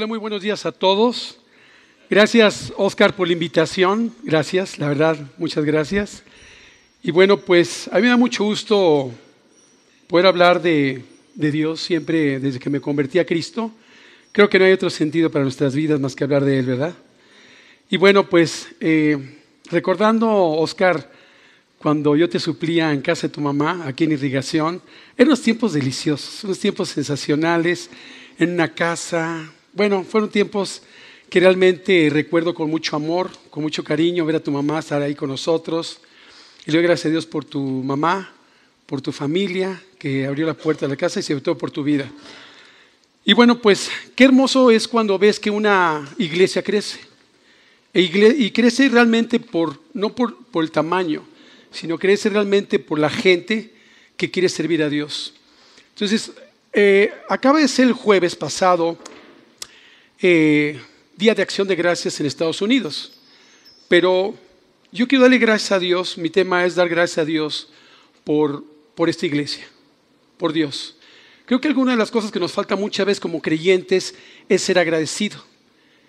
Hola, muy buenos días a todos. Gracias, Oscar, por la invitación. Gracias, la verdad, muchas gracias. Y bueno, pues a mí me da mucho gusto poder hablar de, Dios siempre desde que me convertí a Cristo. Creo que no hay otro sentido para nuestras vidas más que hablar de Él, ¿verdad? Y bueno, pues eh, recordando, Oscar, cuando yo te suplía en casa de tu mamá, aquí en Irrigación, eran unos tiempos deliciosos, unos tiempos sensacionales, en una casa, bueno, fueron tiempos que realmente recuerdo con mucho amor, con mucho cariño, ver a tu mamá estar ahí con nosotros. Y le doy gracias a Dios por tu mamá, por tu familia, que abrió la puerta de la casa y sobre todo por tu vida. Y bueno, pues qué hermoso es cuando ves que una iglesia crece. E y crece realmente por, no por, el tamaño, sino crece realmente por la gente que quiere servir a Dios. Entonces, eh, acaba de ser el jueves pasado eh, Día de Acción de Gracias en Estados Unidos. Pero yo quiero darle gracias a Dios, mi tema es dar gracias a Dios por, por esta iglesia, por Dios. Creo que alguna de las cosas que nos falta muchas veces como creyentes es ser agradecido.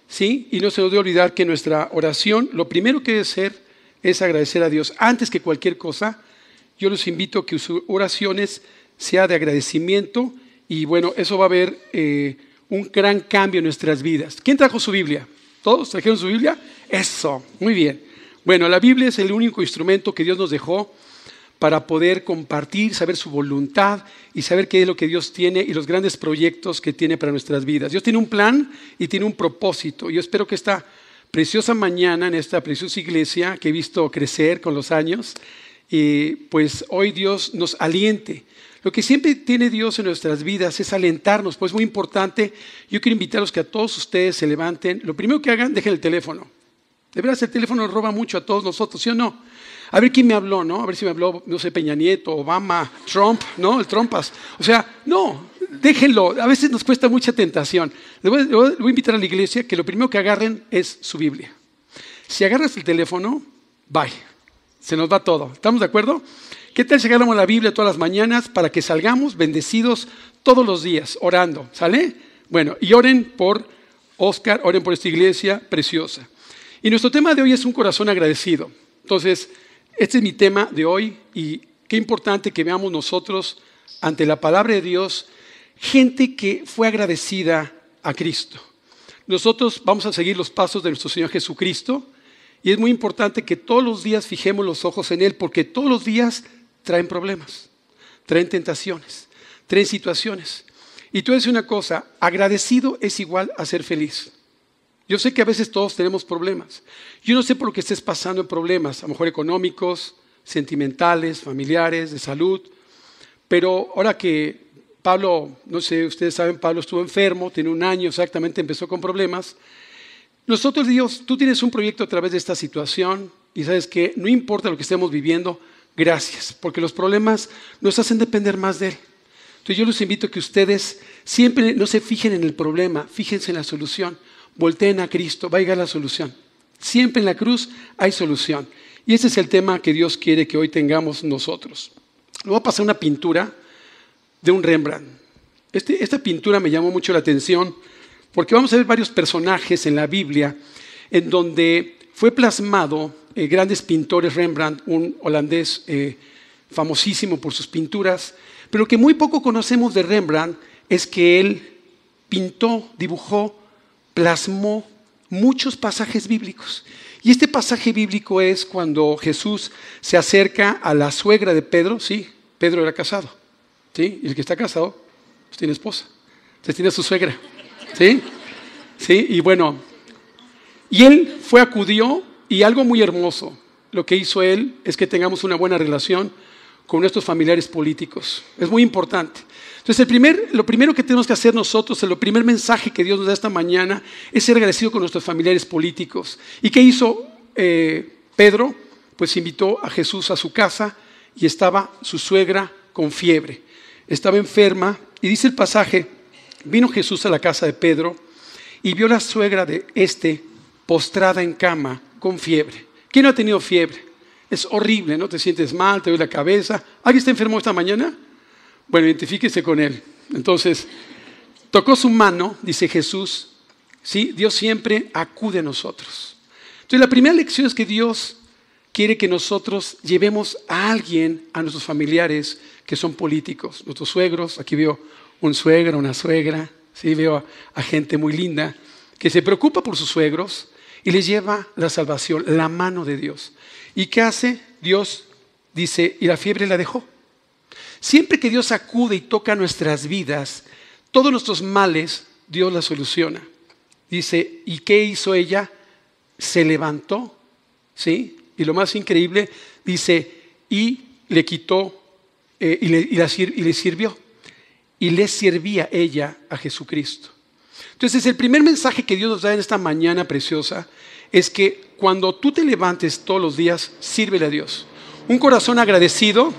¿Sí? Y no se nos debe olvidar que nuestra oración, lo primero que debe ser es agradecer a Dios. Antes que cualquier cosa, yo los invito a que sus oraciones sean de agradecimiento y bueno, eso va a haber eh, un gran cambio en nuestras vidas. ¿Quién trajo su Biblia? ¿Todos trajeron su Biblia? Eso, muy bien. Bueno, la Biblia es el único instrumento que Dios nos dejó para poder compartir, saber su voluntad y saber qué es lo que Dios tiene y los grandes proyectos que tiene para nuestras vidas. Dios tiene un plan y tiene un propósito. Yo espero que esta preciosa mañana en esta preciosa iglesia que he visto crecer con los años, y eh, pues hoy Dios nos aliente lo que siempre tiene Dios en nuestras vidas es alentarnos, pues es muy importante. Yo quiero invitarlos que a todos ustedes se levanten. Lo primero que hagan, dejen el teléfono. De verdad, el teléfono roba mucho a todos nosotros, ¿sí o no? A ver quién me habló, ¿no? A ver si me habló, no sé, Peña Nieto, Obama, Trump, ¿no? El Trumpas. O sea, no, déjenlo. A veces nos cuesta mucha tentación. voy, le voy a invitar a la iglesia que lo primero que agarren es su Biblia. Si agarras el teléfono, bye. Se nos va todo. ¿Estamos de acuerdo? ¿Qué tal si a la Biblia todas las mañanas para que salgamos bendecidos todos los días orando? ¿Sale? Bueno, y oren por Oscar, oren por esta iglesia preciosa. Y nuestro tema de hoy es un corazón agradecido. Entonces, este es mi tema de hoy y qué importante que veamos nosotros ante la palabra de Dios gente que fue agradecida a Cristo. Nosotros vamos a seguir los pasos de nuestro Señor Jesucristo y es muy importante que todos los días fijemos los ojos en Él porque todos los días traen problemas, traen tentaciones, traen situaciones. Y tú dices una cosa, agradecido es igual a ser feliz. Yo sé que a veces todos tenemos problemas. Yo no sé por lo que estés pasando en problemas, a lo mejor económicos, sentimentales, familiares, de salud. Pero ahora que Pablo, no sé, ustedes saben, Pablo estuvo enfermo, tiene un año exactamente, empezó con problemas. Nosotros, Dios, tú tienes un proyecto a través de esta situación y sabes que no importa lo que estemos viviendo, gracias, porque los problemas nos hacen depender más de Él. Entonces yo los invito a que ustedes siempre no se fijen en el problema, fíjense en la solución, volteen a Cristo, va a la solución. Siempre en la cruz hay solución. Y ese es el tema que Dios quiere que hoy tengamos nosotros. Le voy a pasar una pintura de un Rembrandt. Este, esta pintura me llamó mucho la atención porque vamos a ver varios personajes en la Biblia en donde fue plasmado eh, grandes pintores, Rembrandt, un holandés eh, famosísimo por sus pinturas, pero que muy poco conocemos de Rembrandt es que él pintó, dibujó, plasmó muchos pasajes bíblicos. Y este pasaje bíblico es cuando Jesús se acerca a la suegra de Pedro, sí, Pedro era casado, ¿sí? Y el que está casado, pues tiene esposa, entonces tiene su suegra, ¿sí? ¿Sí? Y bueno, y él fue, acudió y algo muy hermoso, lo que hizo él es que tengamos una buena relación con nuestros familiares políticos. Es muy importante. Entonces, el lo primero que tenemos que hacer nosotros, el primer mensaje que Dios nos da esta mañana, es ser agradecido con nuestros familiares políticos. ¿Y qué hizo eh, Pedro? Pues invitó a Jesús a su casa y estaba su suegra con fiebre. Estaba enferma y dice el pasaje, vino Jesús a la casa de Pedro y vio la suegra de este postrada en cama con fiebre. ¿Quién ha tenido fiebre? Es horrible, ¿no? Te sientes mal, te duele la cabeza. ¿Alguien está enfermo esta mañana? Bueno, identifíquese con él. Entonces, tocó su mano, dice Jesús. ¿sí? Dios siempre acude a nosotros. Entonces, la primera lección es que Dios quiere que nosotros llevemos a alguien, a nuestros familiares que son políticos, nuestros suegros. Aquí veo un suegro, una suegra, ¿sí? veo a gente muy linda que se preocupa por sus suegros y le lleva la salvación, la mano de Dios. ¿Y qué hace? Dios dice, y la fiebre la dejó. Siempre que Dios acude y toca nuestras vidas, todos nuestros males, Dios la soluciona. Dice, ¿y qué hizo ella? Se levantó, ¿sí? Y lo más increíble, dice, y le quitó, eh, y, le, y le sirvió. Y le servía ella a Jesucristo. Entonces, el primer mensaje que Dios nos da en esta mañana preciosa es que cuando tú te levantes todos los días, sírvele a Dios. Un corazón agradecido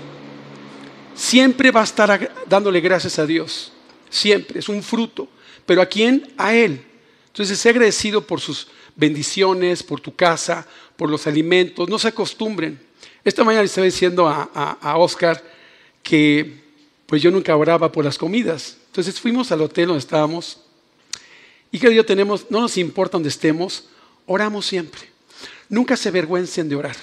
siempre va a estar dándole gracias a Dios. Siempre, es un fruto. ¿Pero a quién? A Él. Entonces, sé agradecido por sus bendiciones, por tu casa, por los alimentos. No se acostumbren. Esta mañana le estaba diciendo a, a, a Oscar que pues yo nunca oraba por las comidas. Entonces fuimos al hotel donde estábamos y que Dios tenemos, no nos importa donde estemos, oramos siempre. Nunca se avergüencen de orar.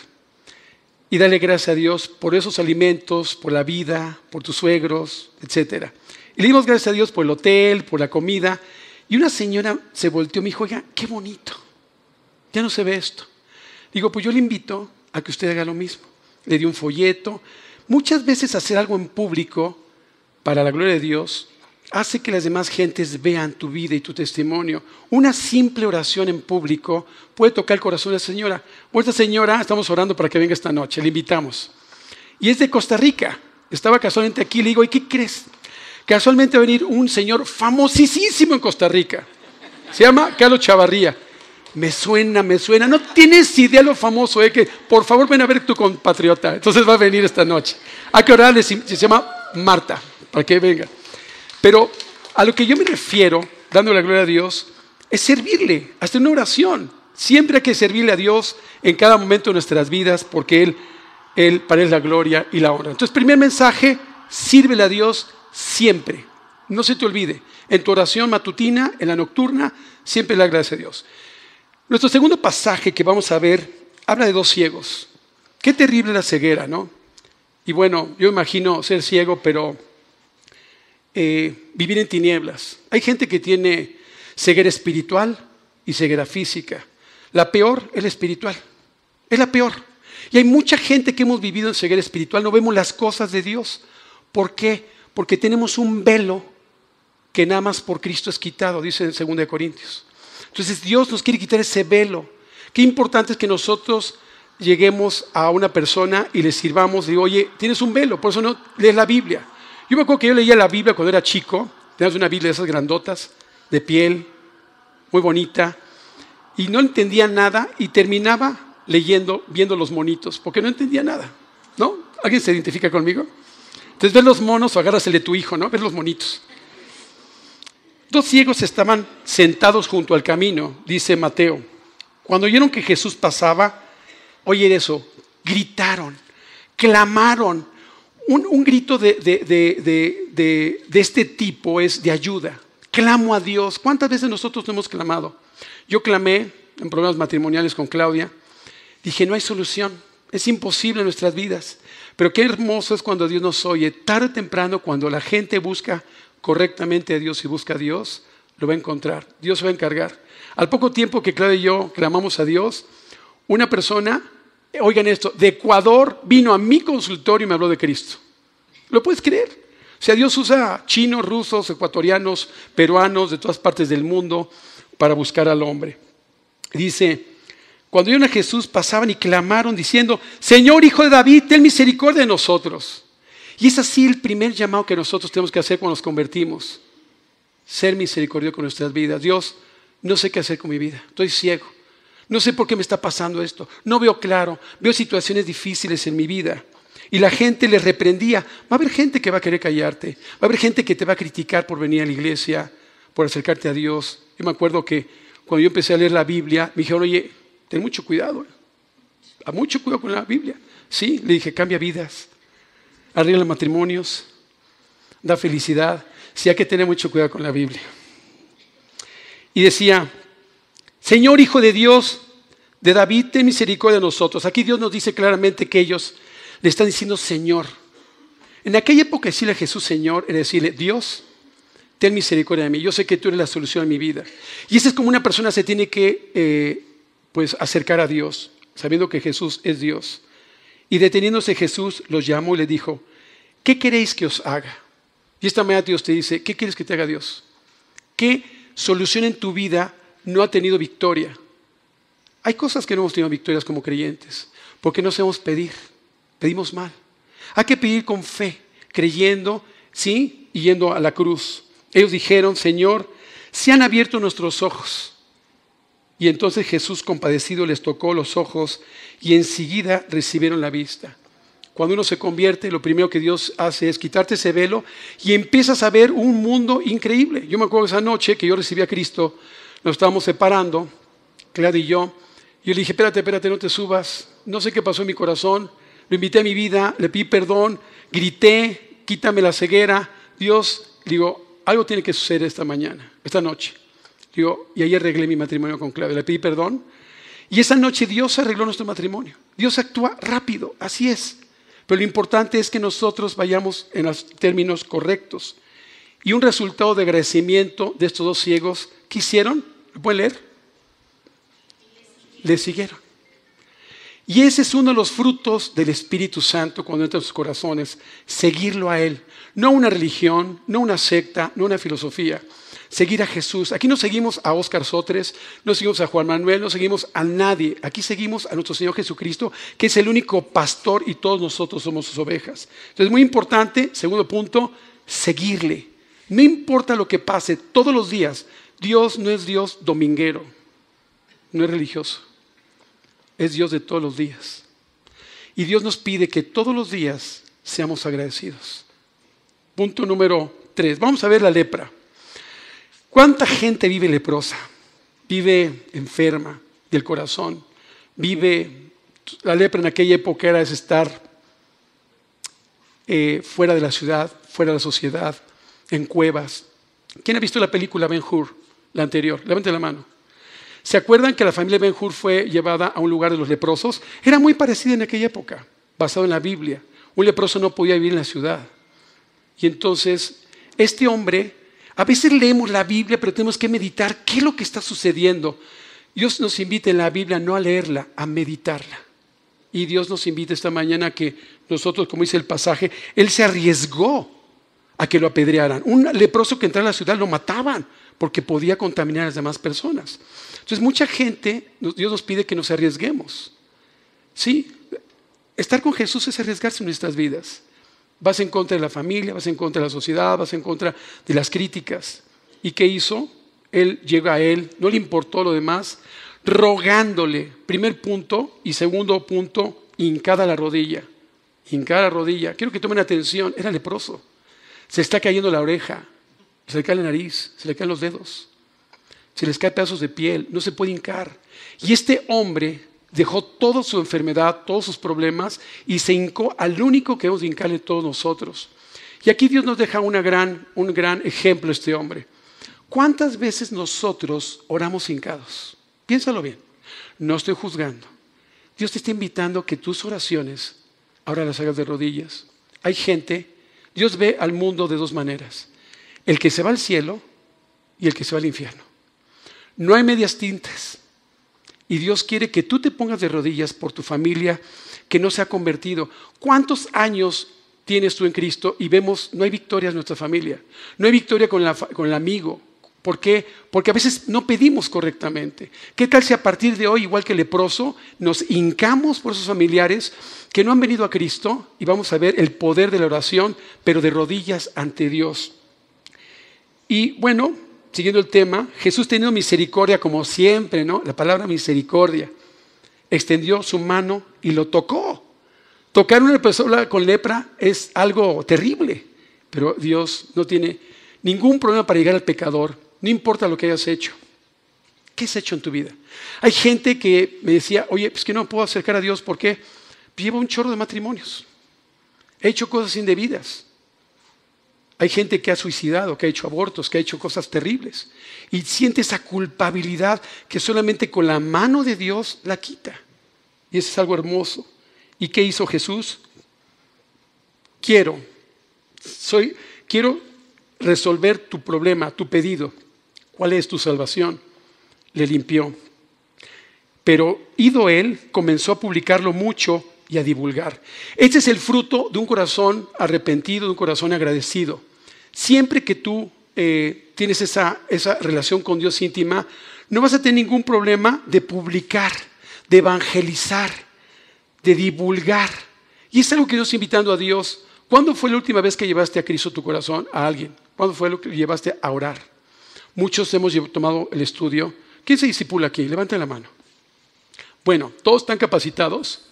Y dale gracias a Dios por esos alimentos, por la vida, por tus suegros, etc. Y le dimos gracias a Dios por el hotel, por la comida. Y una señora se volteó y me dijo, oiga, qué bonito. Ya no se ve esto. Digo, pues yo le invito a que usted haga lo mismo. Le di un folleto. Muchas veces hacer algo en público para la gloria de Dios hace que las demás gentes vean tu vida y tu testimonio. Una simple oración en público puede tocar el corazón de la señora. Vuestra señora, estamos orando para que venga esta noche, le invitamos. Y es de Costa Rica. Estaba casualmente aquí, le digo, ¿y qué crees? Casualmente va a venir un señor famosísimo en Costa Rica. Se llama Carlos Chavarría. Me suena, me suena. No tienes idea lo famoso, eh, que por favor ven a ver tu compatriota. Entonces va a venir esta noche. Hay que orarle, se llama Marta, para que venga. Pero a lo que yo me refiero, dando la gloria a Dios, es servirle, hasta una oración. Siempre hay que servirle a Dios en cada momento de nuestras vidas, porque Él, Él para Él la gloria y la honra. Entonces, primer mensaje, sírvele a Dios siempre. No se te olvide, en tu oración matutina, en la nocturna, siempre le agradece a Dios. Nuestro segundo pasaje que vamos a ver habla de dos ciegos. Qué terrible la ceguera, ¿no? Y bueno, yo imagino ser ciego, pero eh, vivir en tinieblas. Hay gente que tiene ceguera espiritual y ceguera física. La peor es la espiritual. Es la peor. Y hay mucha gente que hemos vivido en ceguera espiritual, no vemos las cosas de Dios. ¿Por qué? Porque tenemos un velo que nada más por Cristo es quitado, dice en 2 Corintios. Entonces Dios nos quiere quitar ese velo. Qué importante es que nosotros lleguemos a una persona y le sirvamos, digo, oye, tienes un velo, por eso no lees la Biblia. Yo me acuerdo que yo leía la Biblia cuando era chico, tenías una Biblia de esas grandotas, de piel, muy bonita, y no entendía nada y terminaba leyendo, viendo los monitos, porque no entendía nada, ¿no? ¿Alguien se identifica conmigo? Entonces ves los monos o agarras de tu hijo, ¿no? Ves los monitos. Dos ciegos estaban sentados junto al camino, dice Mateo. Cuando oyeron que Jesús pasaba, oye eso, gritaron, clamaron, un, grito de, este tipo es de ayuda. Clamo a Dios. ¿Cuántas veces nosotros no hemos clamado? Yo clamé en problemas matrimoniales con Claudia. Dije, no hay solución. Es imposible en nuestras vidas. Pero qué hermoso es cuando Dios nos oye. Tarde o temprano, cuando la gente busca correctamente a Dios y busca a Dios, lo va a encontrar. Dios se va a encargar. Al poco tiempo que Claudia y yo clamamos a Dios, una persona oigan esto, de Ecuador vino a mi consultorio y me habló de Cristo. ¿Lo puedes creer? O sea, Dios usa chinos, rusos, ecuatorianos, peruanos de todas partes del mundo para buscar al hombre. Dice, cuando vieron a Jesús pasaban y clamaron diciendo, Señor Hijo de David, ten misericordia de nosotros. Y es así el primer llamado que nosotros tenemos que hacer cuando nos convertimos. Ser misericordioso con nuestras vidas. Dios, no sé qué hacer con mi vida, estoy ciego. No sé por qué me está pasando esto. No veo claro. Veo situaciones difíciles en mi vida. Y la gente le reprendía. Va a haber gente que va a querer callarte. Va a haber gente que te va a criticar por venir a la iglesia, por acercarte a Dios. Yo me acuerdo que cuando yo empecé a leer la Biblia, me dijeron, oye, ten mucho cuidado. ¿eh? A mucho cuidado con la Biblia. Sí, le dije, cambia vidas. Arregla matrimonios. Da felicidad. Sí hay que tener mucho cuidado con la Biblia. Y decía, Señor Hijo de Dios, de David, ten misericordia de nosotros. Aquí Dios nos dice claramente que ellos le están diciendo Señor. En aquella época decirle a Jesús Señor era decirle, Dios, ten misericordia de mí. Yo sé que tú eres la solución a mi vida. Y eso es como una persona se tiene que eh, pues acercar a Dios, sabiendo que Jesús es Dios. Y deteniéndose Jesús los llamó y le dijo, ¿qué queréis que os haga? Y esta mañana Dios te dice, ¿qué quieres que te haga Dios? ¿Qué solución en tu vida no ha tenido victoria. Hay cosas que no hemos tenido victorias como creyentes, porque no sabemos pedir, pedimos mal. Hay que pedir con fe, creyendo, sí, y yendo a la cruz. Ellos dijeron, Señor, se han abierto nuestros ojos. Y entonces Jesús compadecido les tocó los ojos y enseguida recibieron la vista. Cuando uno se convierte, lo primero que Dios hace es quitarte ese velo y empiezas a ver un mundo increíble. Yo me acuerdo esa noche que yo recibí a Cristo, nos estábamos separando, Claudia y yo, y yo le dije, espérate, espérate, no te subas, no sé qué pasó en mi corazón, lo invité a mi vida, le pedí perdón, grité, quítame la ceguera, Dios, digo, algo tiene que suceder esta mañana, esta noche. Digo, y ahí arreglé mi matrimonio con Claudia, le pedí perdón. Y esa noche Dios arregló nuestro matrimonio. Dios actúa rápido, así es. Pero lo importante es que nosotros vayamos en los términos correctos. Y un resultado de agradecimiento de estos dos ciegos, ¿qué hicieron? leer? Le siguieron. Y ese es uno de los frutos del Espíritu Santo cuando entra en sus corazones, seguirlo a Él. No una religión, no una secta, no una filosofía. Seguir a Jesús. Aquí no seguimos a Óscar Sotres, no seguimos a Juan Manuel, no seguimos a nadie. Aquí seguimos a nuestro Señor Jesucristo, que es el único pastor y todos nosotros somos sus ovejas. Entonces, muy importante, segundo punto, seguirle. No importa lo que pase todos los días, Dios no es Dios dominguero, no es religioso, es Dios de todos los días. Y Dios nos pide que todos los días seamos agradecidos. Punto número tres. Vamos a ver la lepra. ¿Cuánta gente vive leprosa? Vive enferma del corazón. Vive, la lepra en aquella época era es estar eh, fuera de la ciudad, fuera de la sociedad, en cuevas. ¿Quién ha visto la película Ben Hur, la anterior? Levante la mano. ¿Se acuerdan que la familia Ben Hur fue llevada a un lugar de los leprosos? Era muy parecida en aquella época, basado en la Biblia. Un leproso no podía vivir en la ciudad. Y entonces, este hombre, a veces leemos la Biblia, pero tenemos que meditar qué es lo que está sucediendo. Dios nos invita en la Biblia no a leerla, a meditarla. Y Dios nos invita esta mañana que nosotros, como dice el pasaje, Él se arriesgó a que lo apedrearan. Un leproso que entraba en la ciudad lo mataban porque podía contaminar a las demás personas. Entonces mucha gente, Dios nos pide que nos arriesguemos. Sí, estar con Jesús es arriesgarse en nuestras vidas. Vas en contra de la familia, vas en contra de la sociedad, vas en contra de las críticas. ¿Y qué hizo? Él llega a él, no le importó lo demás, rogándole. Primer punto y segundo punto, hincada la rodilla. Hincada la rodilla. Quiero que tomen atención, era leproso. Se está cayendo la oreja, se le cae la nariz, se le caen los dedos, se les caen pedazos de piel, no se puede hincar. Y este hombre dejó toda su enfermedad, todos sus problemas y se hincó al único que hemos de hincarle todos nosotros. Y aquí Dios nos deja una gran, un gran ejemplo este hombre. ¿Cuántas veces nosotros oramos hincados? Piénsalo bien. No estoy juzgando. Dios te está invitando a que tus oraciones ahora las hagas de rodillas. Hay gente Dios ve al mundo de dos maneras. El que se va al cielo y el que se va al infierno. No hay medias tintas. Y Dios quiere que tú te pongas de rodillas por tu familia que no se ha convertido. ¿Cuántos años tienes tú en Cristo y vemos, no hay victoria en nuestra familia? No hay victoria con, con el amigo, ¿Por qué? Porque a veces no pedimos correctamente. ¿Qué tal si a partir de hoy, igual que leproso, nos hincamos por esos familiares que no han venido a Cristo y vamos a ver el poder de la oración, pero de rodillas ante Dios? Y bueno, siguiendo el tema, Jesús teniendo misericordia como siempre, ¿no? La palabra misericordia. Extendió su mano y lo tocó. Tocar a una persona con lepra es algo terrible, pero Dios no tiene ningún problema para llegar al pecador no importa lo que hayas hecho. ¿Qué has hecho en tu vida? Hay gente que me decía, oye, pues que no me puedo acercar a Dios porque pues llevo un chorro de matrimonios. He hecho cosas indebidas. Hay gente que ha suicidado, que ha hecho abortos, que ha hecho cosas terribles. Y siente esa culpabilidad que solamente con la mano de Dios la quita. Y eso es algo hermoso. ¿Y qué hizo Jesús? Quiero, soy, quiero resolver tu problema, tu pedido. ¿Cuál es tu salvación? Le limpió. Pero ido él, comenzó a publicarlo mucho y a divulgar. Este es el fruto de un corazón arrepentido, de un corazón agradecido. Siempre que tú eh, tienes esa, esa relación con Dios íntima, no vas a tener ningún problema de publicar, de evangelizar, de divulgar. Y es algo que Dios invitando a Dios. ¿Cuándo fue la última vez que llevaste a Cristo tu corazón a alguien? ¿Cuándo fue lo que llevaste a orar? Muchos hemos tomado el estudio. ¿Quién se disipula aquí? Levanten la mano. Bueno, todos están capacitados.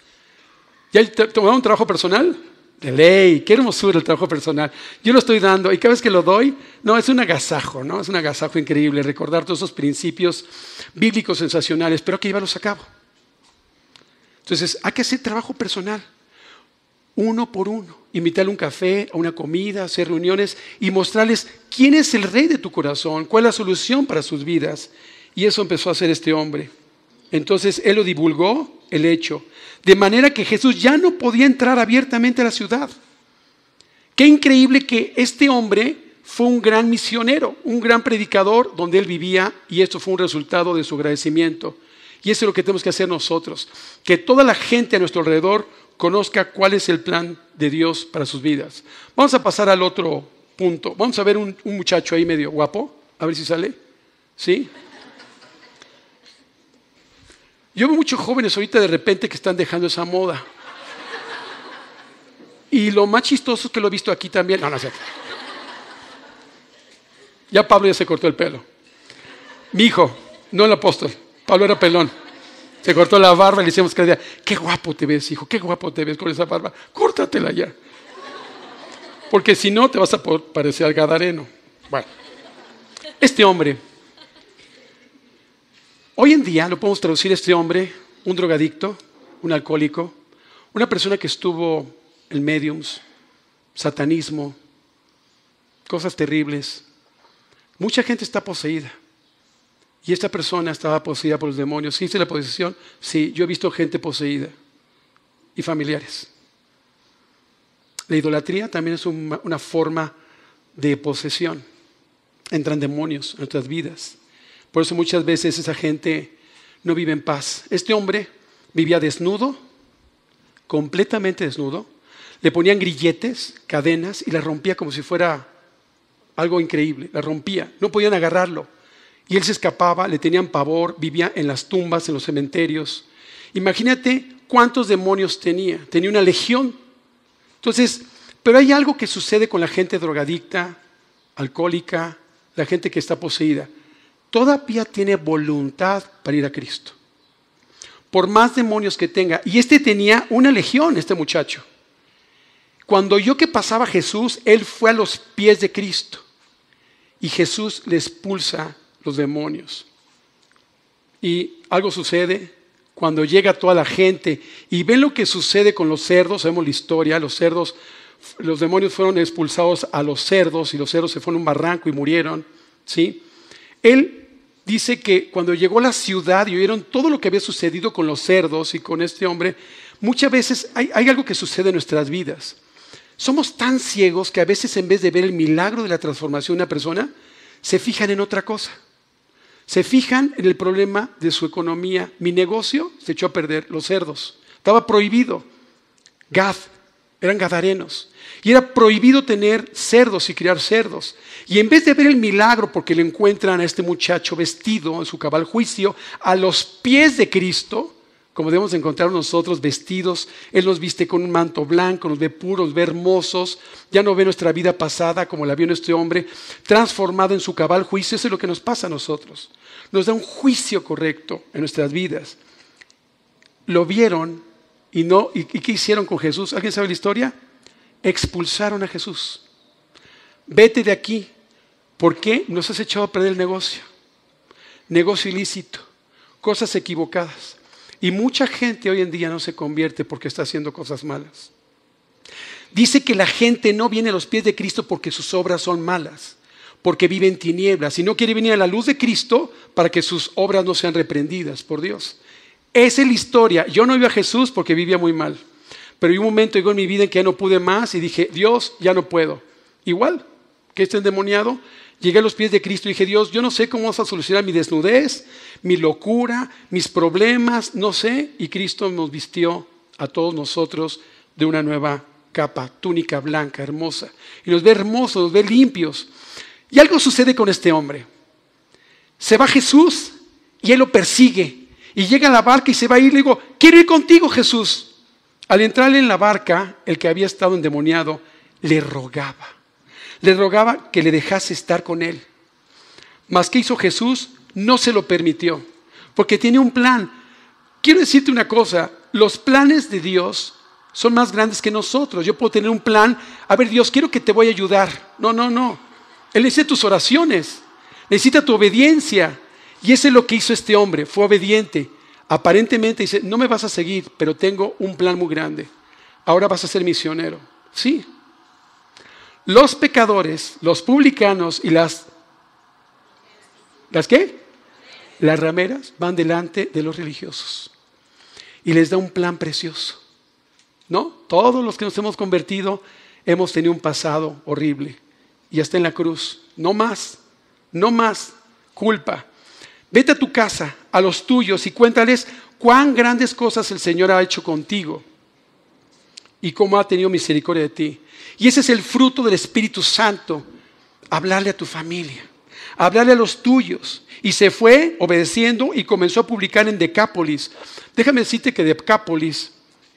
¿Ya tomaron trabajo personal? De ley, qué hermosura el trabajo personal. Yo lo estoy dando y cada vez que lo doy, no, es un agasajo, ¿no? Es un agasajo increíble recordar todos esos principios bíblicos sensacionales, pero hay que llevarlos a cabo. Entonces, hay que hacer trabajo personal uno por uno, invitarle un café, a una comida, hacer reuniones y mostrarles quién es el rey de tu corazón, cuál es la solución para sus vidas. Y eso empezó a hacer este hombre. Entonces él lo divulgó, el hecho, de manera que Jesús ya no podía entrar abiertamente a la ciudad. Qué increíble que este hombre fue un gran misionero, un gran predicador donde él vivía y esto fue un resultado de su agradecimiento. Y eso es lo que tenemos que hacer nosotros, que toda la gente a nuestro alrededor conozca cuál es el plan de Dios para sus vidas. Vamos a pasar al otro punto. Vamos a ver un, muchacho ahí medio guapo, a ver si sale. ¿Sí? Yo veo muchos jóvenes ahorita de repente que están dejando esa moda. Y lo más chistoso es que lo he visto aquí también. No, no es Ya Pablo ya se cortó el pelo. Mi hijo, no el apóstol. Pablo era pelón se cortó la barba y le decíamos cada día, qué guapo te ves, hijo, qué guapo te ves con esa barba, córtatela ya. Porque si no, te vas a parecer al gadareno. Bueno, este hombre, hoy en día lo podemos traducir este hombre, un drogadicto, un alcohólico, una persona que estuvo en mediums, satanismo, cosas terribles. Mucha gente está poseída. Y esta persona estaba poseída por los demonios. ¿Sí la posesión? Sí, yo he visto gente poseída y familiares. La idolatría también es una, forma de posesión. Entran demonios en nuestras vidas. Por eso muchas veces esa gente no vive en paz. Este hombre vivía desnudo, completamente desnudo. Le ponían grilletes, cadenas y la rompía como si fuera algo increíble. La rompía. No podían agarrarlo. Y él se escapaba, le tenían pavor, vivía en las tumbas, en los cementerios. Imagínate cuántos demonios tenía. Tenía una legión. Entonces, pero hay algo que sucede con la gente drogadicta, alcohólica, la gente que está poseída. Todavía tiene voluntad para ir a Cristo. Por más demonios que tenga. Y este tenía una legión, este muchacho. Cuando yo que pasaba Jesús, él fue a los pies de Cristo. Y Jesús le expulsa los demonios. Y algo sucede cuando llega toda la gente y ven lo que sucede con los cerdos, sabemos la historia, los cerdos, los demonios fueron expulsados a los cerdos y los cerdos se fueron a un barranco y murieron, ¿sí? Él dice que cuando llegó a la ciudad y oyeron todo lo que había sucedido con los cerdos y con este hombre, muchas veces hay, hay algo que sucede en nuestras vidas. Somos tan ciegos que a veces en vez de ver el milagro de la transformación de una persona, se fijan en otra cosa. Se fijan en el problema de su economía. Mi negocio se echó a perder, los cerdos. Estaba prohibido. Gad, eran gadarenos. Y era prohibido tener cerdos y criar cerdos. Y en vez de ver el milagro, porque le encuentran a este muchacho vestido en su cabal juicio, a los pies de Cristo, como debemos encontrar nosotros vestidos, Él nos viste con un manto blanco, nos ve puros, ve hermosos, ya no ve nuestra vida pasada como la vio en este hombre, transformado en su cabal juicio, eso es lo que nos pasa a nosotros nos da un juicio correcto en nuestras vidas. Lo vieron y no, ¿y, qué hicieron con Jesús? ¿Alguien sabe la historia? Expulsaron a Jesús. Vete de aquí. ¿Por qué? Nos has echado a perder el negocio. Negocio ilícito. Cosas equivocadas. Y mucha gente hoy en día no se convierte porque está haciendo cosas malas. Dice que la gente no viene a los pies de Cristo porque sus obras son malas porque vive en tinieblas y no quiere venir a la luz de Cristo para que sus obras no sean reprendidas por Dios. Esa es la historia. Yo no vi a Jesús porque vivía muy mal. Pero hay un momento llegó en mi vida en que ya no pude más y dije, Dios, ya no puedo. Igual que este endemoniado, llegué a los pies de Cristo y dije, Dios, yo no sé cómo vas a solucionar mi desnudez, mi locura, mis problemas, no sé. Y Cristo nos vistió a todos nosotros de una nueva capa, túnica blanca, hermosa. Y nos ve hermosos, nos ve limpios. Y algo sucede con este hombre. Se va Jesús y él lo persigue. Y llega a la barca y se va a ir. Le digo, quiero ir contigo, Jesús. Al entrar en la barca, el que había estado endemoniado le rogaba. Le rogaba que le dejase estar con él. Mas ¿qué hizo Jesús? No se lo permitió. Porque tiene un plan. Quiero decirte una cosa. Los planes de Dios son más grandes que nosotros. Yo puedo tener un plan. A ver, Dios, quiero que te voy a ayudar. No, no, no. Él necesita tus oraciones, necesita tu obediencia. Y ese es lo que hizo este hombre, fue obediente. Aparentemente dice, no me vas a seguir, pero tengo un plan muy grande. Ahora vas a ser misionero. Sí. Los pecadores, los publicanos y las... ¿Las qué? Las rameras van delante de los religiosos. Y les da un plan precioso. ¿No? Todos los que nos hemos convertido hemos tenido un pasado horrible. Y está en la cruz. No más, no más culpa. Vete a tu casa, a los tuyos, y cuéntales cuán grandes cosas el Señor ha hecho contigo y cómo ha tenido misericordia de ti. Y ese es el fruto del Espíritu Santo, hablarle a tu familia, hablarle a los tuyos. Y se fue obedeciendo y comenzó a publicar en Decápolis. Déjame decirte que Decápolis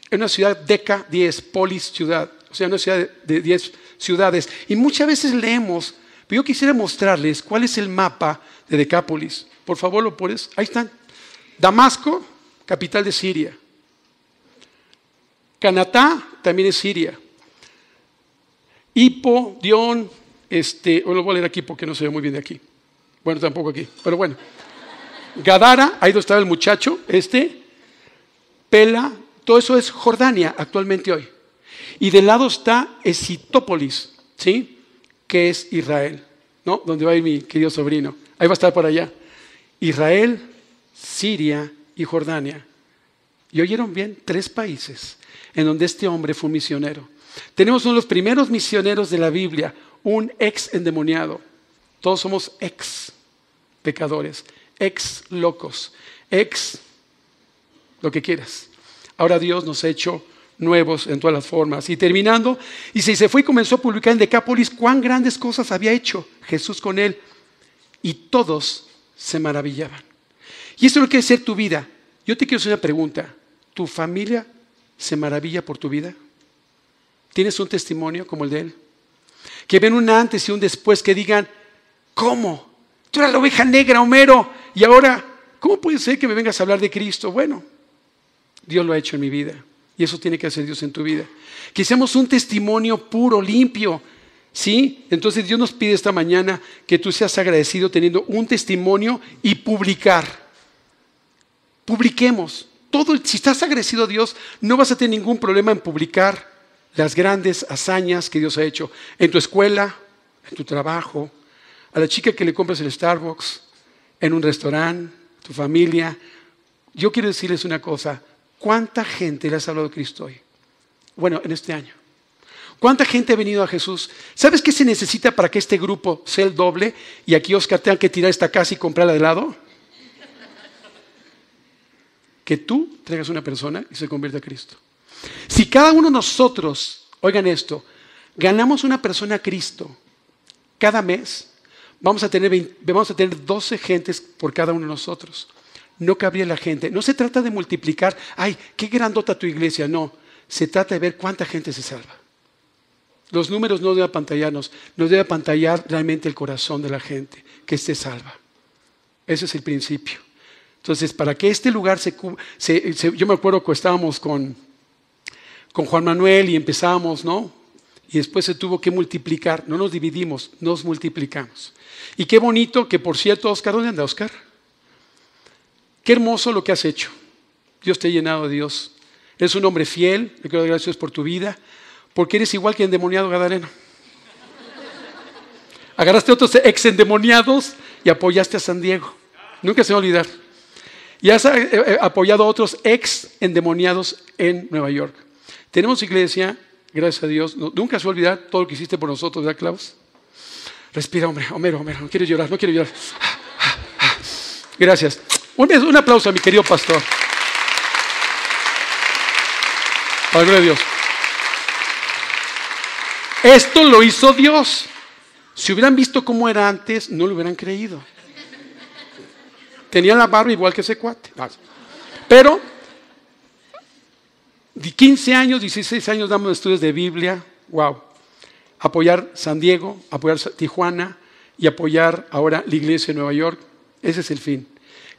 es una ciudad deca 10, polis ciudad, o sea, una ciudad de 10 ciudades. Y muchas veces leemos, pero yo quisiera mostrarles cuál es el mapa de Decápolis. Por favor, lo pones. Ahí están. Damasco, capital de Siria. Canatá, también es Siria. Hipo, Dion, este, o lo voy a leer aquí porque no se ve muy bien de aquí. Bueno, tampoco aquí, pero bueno. Gadara, ahí donde estaba el muchacho, este, Pela, todo eso es Jordania actualmente hoy. Y del lado está Esitópolis, ¿sí? Que es Israel, ¿no? Donde va a ir mi querido sobrino. Ahí va a estar por allá. Israel, Siria y Jordania. Y oyeron bien, tres países en donde este hombre fue misionero. Tenemos uno de los primeros misioneros de la Biblia, un ex endemoniado. Todos somos ex pecadores, ex locos, ex lo que quieras. Ahora Dios nos ha hecho nuevos en todas las formas. Y terminando, y se fue y comenzó a publicar en Decápolis cuán grandes cosas había hecho Jesús con él. Y todos se maravillaban. Y eso es lo que ser tu vida. Yo te quiero hacer una pregunta. ¿Tu familia se maravilla por tu vida? ¿Tienes un testimonio como el de él? Que ven un antes y un después que digan, ¿cómo? Tú eras la oveja negra, Homero, y ahora, ¿cómo puede ser que me vengas a hablar de Cristo? Bueno, Dios lo ha hecho en mi vida. Y eso tiene que hacer Dios en tu vida. Que seamos un testimonio puro, limpio. ¿Sí? Entonces Dios nos pide esta mañana que tú seas agradecido teniendo un testimonio y publicar. Publiquemos. Todo, si estás agradecido a Dios, no vas a tener ningún problema en publicar las grandes hazañas que Dios ha hecho en tu escuela, en tu trabajo, a la chica que le compras el Starbucks, en un restaurante, tu familia. Yo quiero decirles una cosa, ¿Cuánta gente le has hablado de Cristo hoy? Bueno, en este año. ¿Cuánta gente ha venido a Jesús? ¿Sabes qué se necesita para que este grupo sea el doble y aquí Oscar tenga que tirar esta casa y comprarla de lado? Que tú traigas una persona y se convierta a Cristo. Si cada uno de nosotros, oigan esto, ganamos una persona a Cristo cada mes, vamos a tener, vamos a tener 12 gentes por cada uno de nosotros no cabría la gente. No se trata de multiplicar, ay, qué grandota tu iglesia, no. Se trata de ver cuánta gente se salva. Los números no deben apantallarnos, nos debe apantallar realmente el corazón de la gente, que esté salva. Ese es el principio. Entonces, para que este lugar se, cubra, yo me acuerdo que estábamos con, con Juan Manuel y empezamos, ¿no? Y después se tuvo que multiplicar, no nos dividimos, nos multiplicamos. Y qué bonito que, por cierto, Oscar, ¿dónde anda Oscar? Qué hermoso lo que has hecho. Dios te ha llenado de Dios. Eres un hombre fiel, le quiero dar gracias por tu vida, porque eres igual que el endemoniado Gadareno. Agarraste a otros ex endemoniados y apoyaste a San Diego. Nunca se va a olvidar. Y has eh, eh, apoyado a otros ex endemoniados en Nueva York. Tenemos iglesia, gracias a Dios. Nunca se va a olvidar todo lo que hiciste por nosotros, ¿verdad, Claus? Respira, hombre. Homero, Homero, no quiero llorar, no quiero llorar. Ah, ah, ah. Gracias. Un, aplauso a mi querido pastor. padre de Dios. Esto lo hizo Dios. Si hubieran visto cómo era antes, no lo hubieran creído. Tenía la barba igual que ese cuate. Pero, 15 años, 16 años damos estudios de Biblia. Wow. Apoyar San Diego, apoyar Tijuana y apoyar ahora la iglesia de Nueva York. Ese es el fin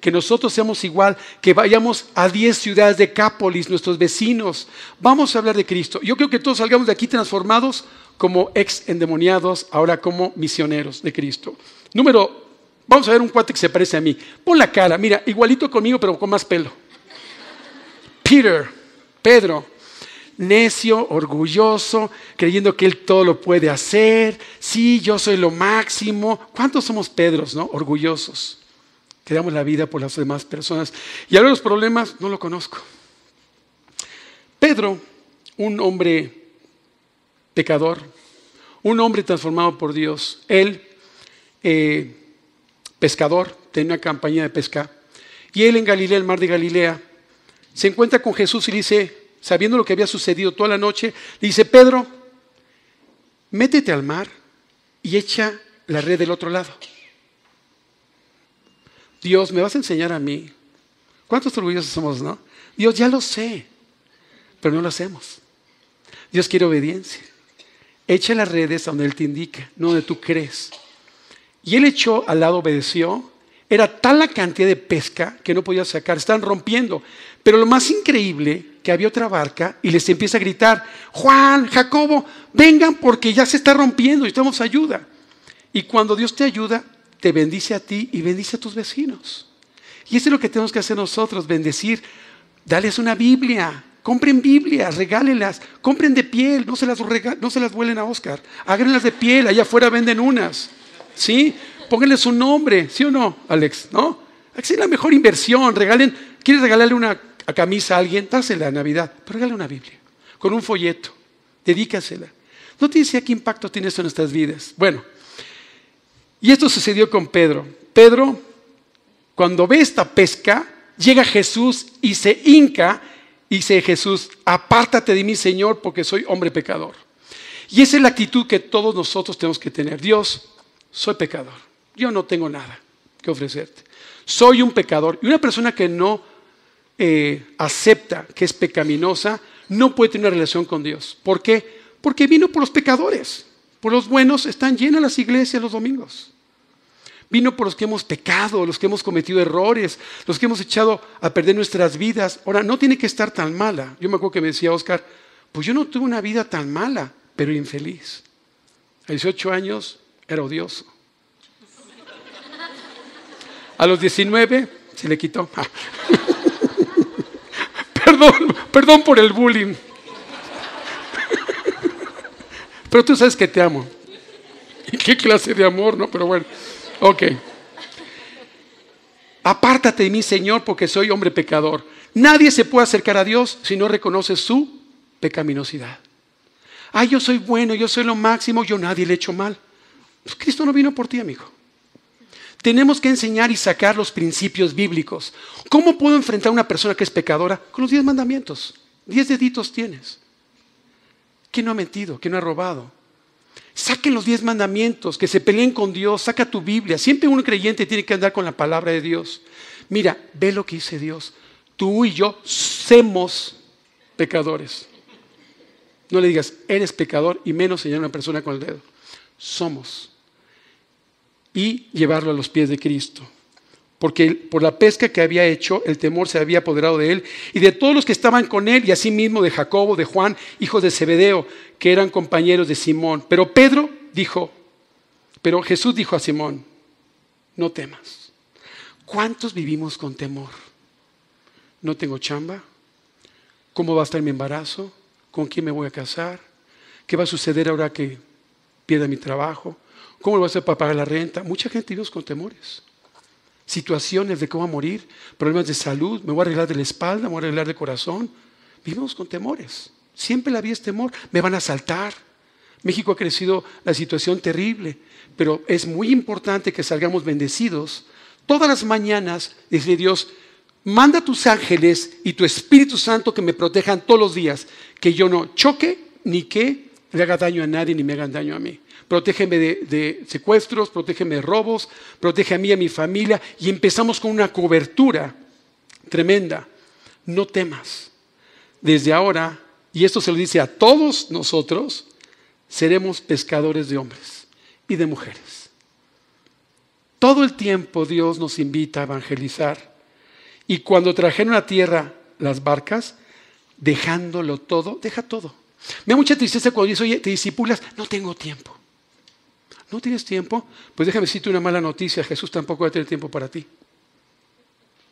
que nosotros seamos igual, que vayamos a 10 ciudades de Cápolis, nuestros vecinos. Vamos a hablar de Cristo. Yo creo que todos salgamos de aquí transformados como ex endemoniados, ahora como misioneros de Cristo. Número, vamos a ver un cuate que se parece a mí. Pon la cara, mira, igualito conmigo, pero con más pelo. Peter, Pedro, necio, orgulloso, creyendo que él todo lo puede hacer. Sí, yo soy lo máximo. ¿Cuántos somos Pedros, no? Orgullosos que damos la vida por las demás personas. Y ahora los problemas no lo conozco. Pedro, un hombre pecador, un hombre transformado por Dios, él, eh, pescador, tenía una campaña de pesca, y él en Galilea, el mar de Galilea, se encuentra con Jesús y dice, sabiendo lo que había sucedido toda la noche, le dice, Pedro, métete al mar y echa la red del otro lado. Dios, me vas a enseñar a mí. ¿Cuántos orgullosos somos, no? Dios, ya lo sé, pero no lo hacemos. Dios quiere obediencia. Echa las redes a donde Él te indica, no donde tú crees. Y Él echó al lado, obedeció. Era tal la cantidad de pesca que no podía sacar, están rompiendo. Pero lo más increíble, que había otra barca y les empieza a gritar, Juan, Jacobo, vengan porque ya se está rompiendo, y estamos ayuda. Y cuando Dios te ayuda, te bendice a ti y bendice a tus vecinos. Y eso es lo que tenemos que hacer nosotros, bendecir. Dales una Biblia, compren Biblias, regálenlas, compren de piel, no se las, no se las vuelen a Oscar, háganlas de piel, allá afuera venden unas, ¿sí? Pónganle su nombre, ¿sí o no, Alex? ¿No? es la mejor inversión, regalen, ¿quieres regalarle una camisa a alguien? Dásela a Navidad, pero regale una Biblia, con un folleto, dedícasela. No te decía qué impacto tiene eso en nuestras vidas. Bueno, y esto sucedió con Pedro. Pedro, cuando ve esta pesca, llega Jesús y se hinca y dice Jesús, apártate de mí, Señor, porque soy hombre pecador. Y esa es la actitud que todos nosotros tenemos que tener. Dios, soy pecador. Yo no tengo nada que ofrecerte. Soy un pecador. Y una persona que no eh, acepta que es pecaminosa, no puede tener una relación con Dios. ¿Por qué? Porque vino por los pecadores. Por los buenos están llenas las iglesias los domingos. Vino por los que hemos pecado, los que hemos cometido errores, los que hemos echado a perder nuestras vidas. Ahora, no tiene que estar tan mala. Yo me acuerdo que me decía Oscar, pues yo no tuve una vida tan mala, pero infeliz. A 18 años era odioso. A los 19 se le quitó. perdón, perdón por el bullying. Pero tú sabes que te amo. qué clase de amor, no? Pero bueno, ok. Apártate de mí, Señor, porque soy hombre pecador. Nadie se puede acercar a Dios si no reconoce su pecaminosidad. Ay, ah, yo soy bueno, yo soy lo máximo, yo nadie le he hecho mal. Pues Cristo no vino por ti, amigo. Tenemos que enseñar y sacar los principios bíblicos. ¿Cómo puedo enfrentar a una persona que es pecadora? Con los diez mandamientos. Diez deditos tienes. ¿Quién no ha mentido? ¿Quién no ha robado? Saquen los diez mandamientos, que se peleen con Dios, saca tu Biblia. Siempre un creyente tiene que andar con la palabra de Dios. Mira, ve lo que dice Dios. Tú y yo somos pecadores. No le digas, eres pecador y menos señalar a una persona con el dedo. Somos. Y llevarlo a los pies de Cristo porque por la pesca que había hecho, el temor se había apoderado de él y de todos los que estaban con él, y asimismo de Jacobo, de Juan, hijos de Zebedeo, que eran compañeros de Simón. Pero Pedro dijo, pero Jesús dijo a Simón, no temas. ¿Cuántos vivimos con temor? No tengo chamba. ¿Cómo va a estar mi embarazo? ¿Con quién me voy a casar? ¿Qué va a suceder ahora que pierda mi trabajo? ¿Cómo lo voy a hacer para pagar la renta? Mucha gente vive con temores situaciones de cómo morir, problemas de salud, me voy a arreglar de la espalda, me voy a arreglar de corazón. Vivimos con temores. Siempre la vida es temor. Me van a saltar. México ha crecido la situación terrible, pero es muy importante que salgamos bendecidos. Todas las mañanas, dice Dios, manda a tus ángeles y tu Espíritu Santo que me protejan todos los días, que yo no choque ni que le haga daño a nadie ni me hagan daño a mí protégeme de, secuestros, protégeme de robos, protege a mí y a mi familia. Y empezamos con una cobertura tremenda. No temas. Desde ahora, y esto se lo dice a todos nosotros, seremos pescadores de hombres y de mujeres. Todo el tiempo Dios nos invita a evangelizar. Y cuando trajeron a tierra las barcas, dejándolo todo, deja todo. Me da mucha tristeza cuando dice, oye, te disipulas, no tengo tiempo. ¿No tienes tiempo? Pues déjame decirte una mala noticia, Jesús tampoco va a tener tiempo para ti.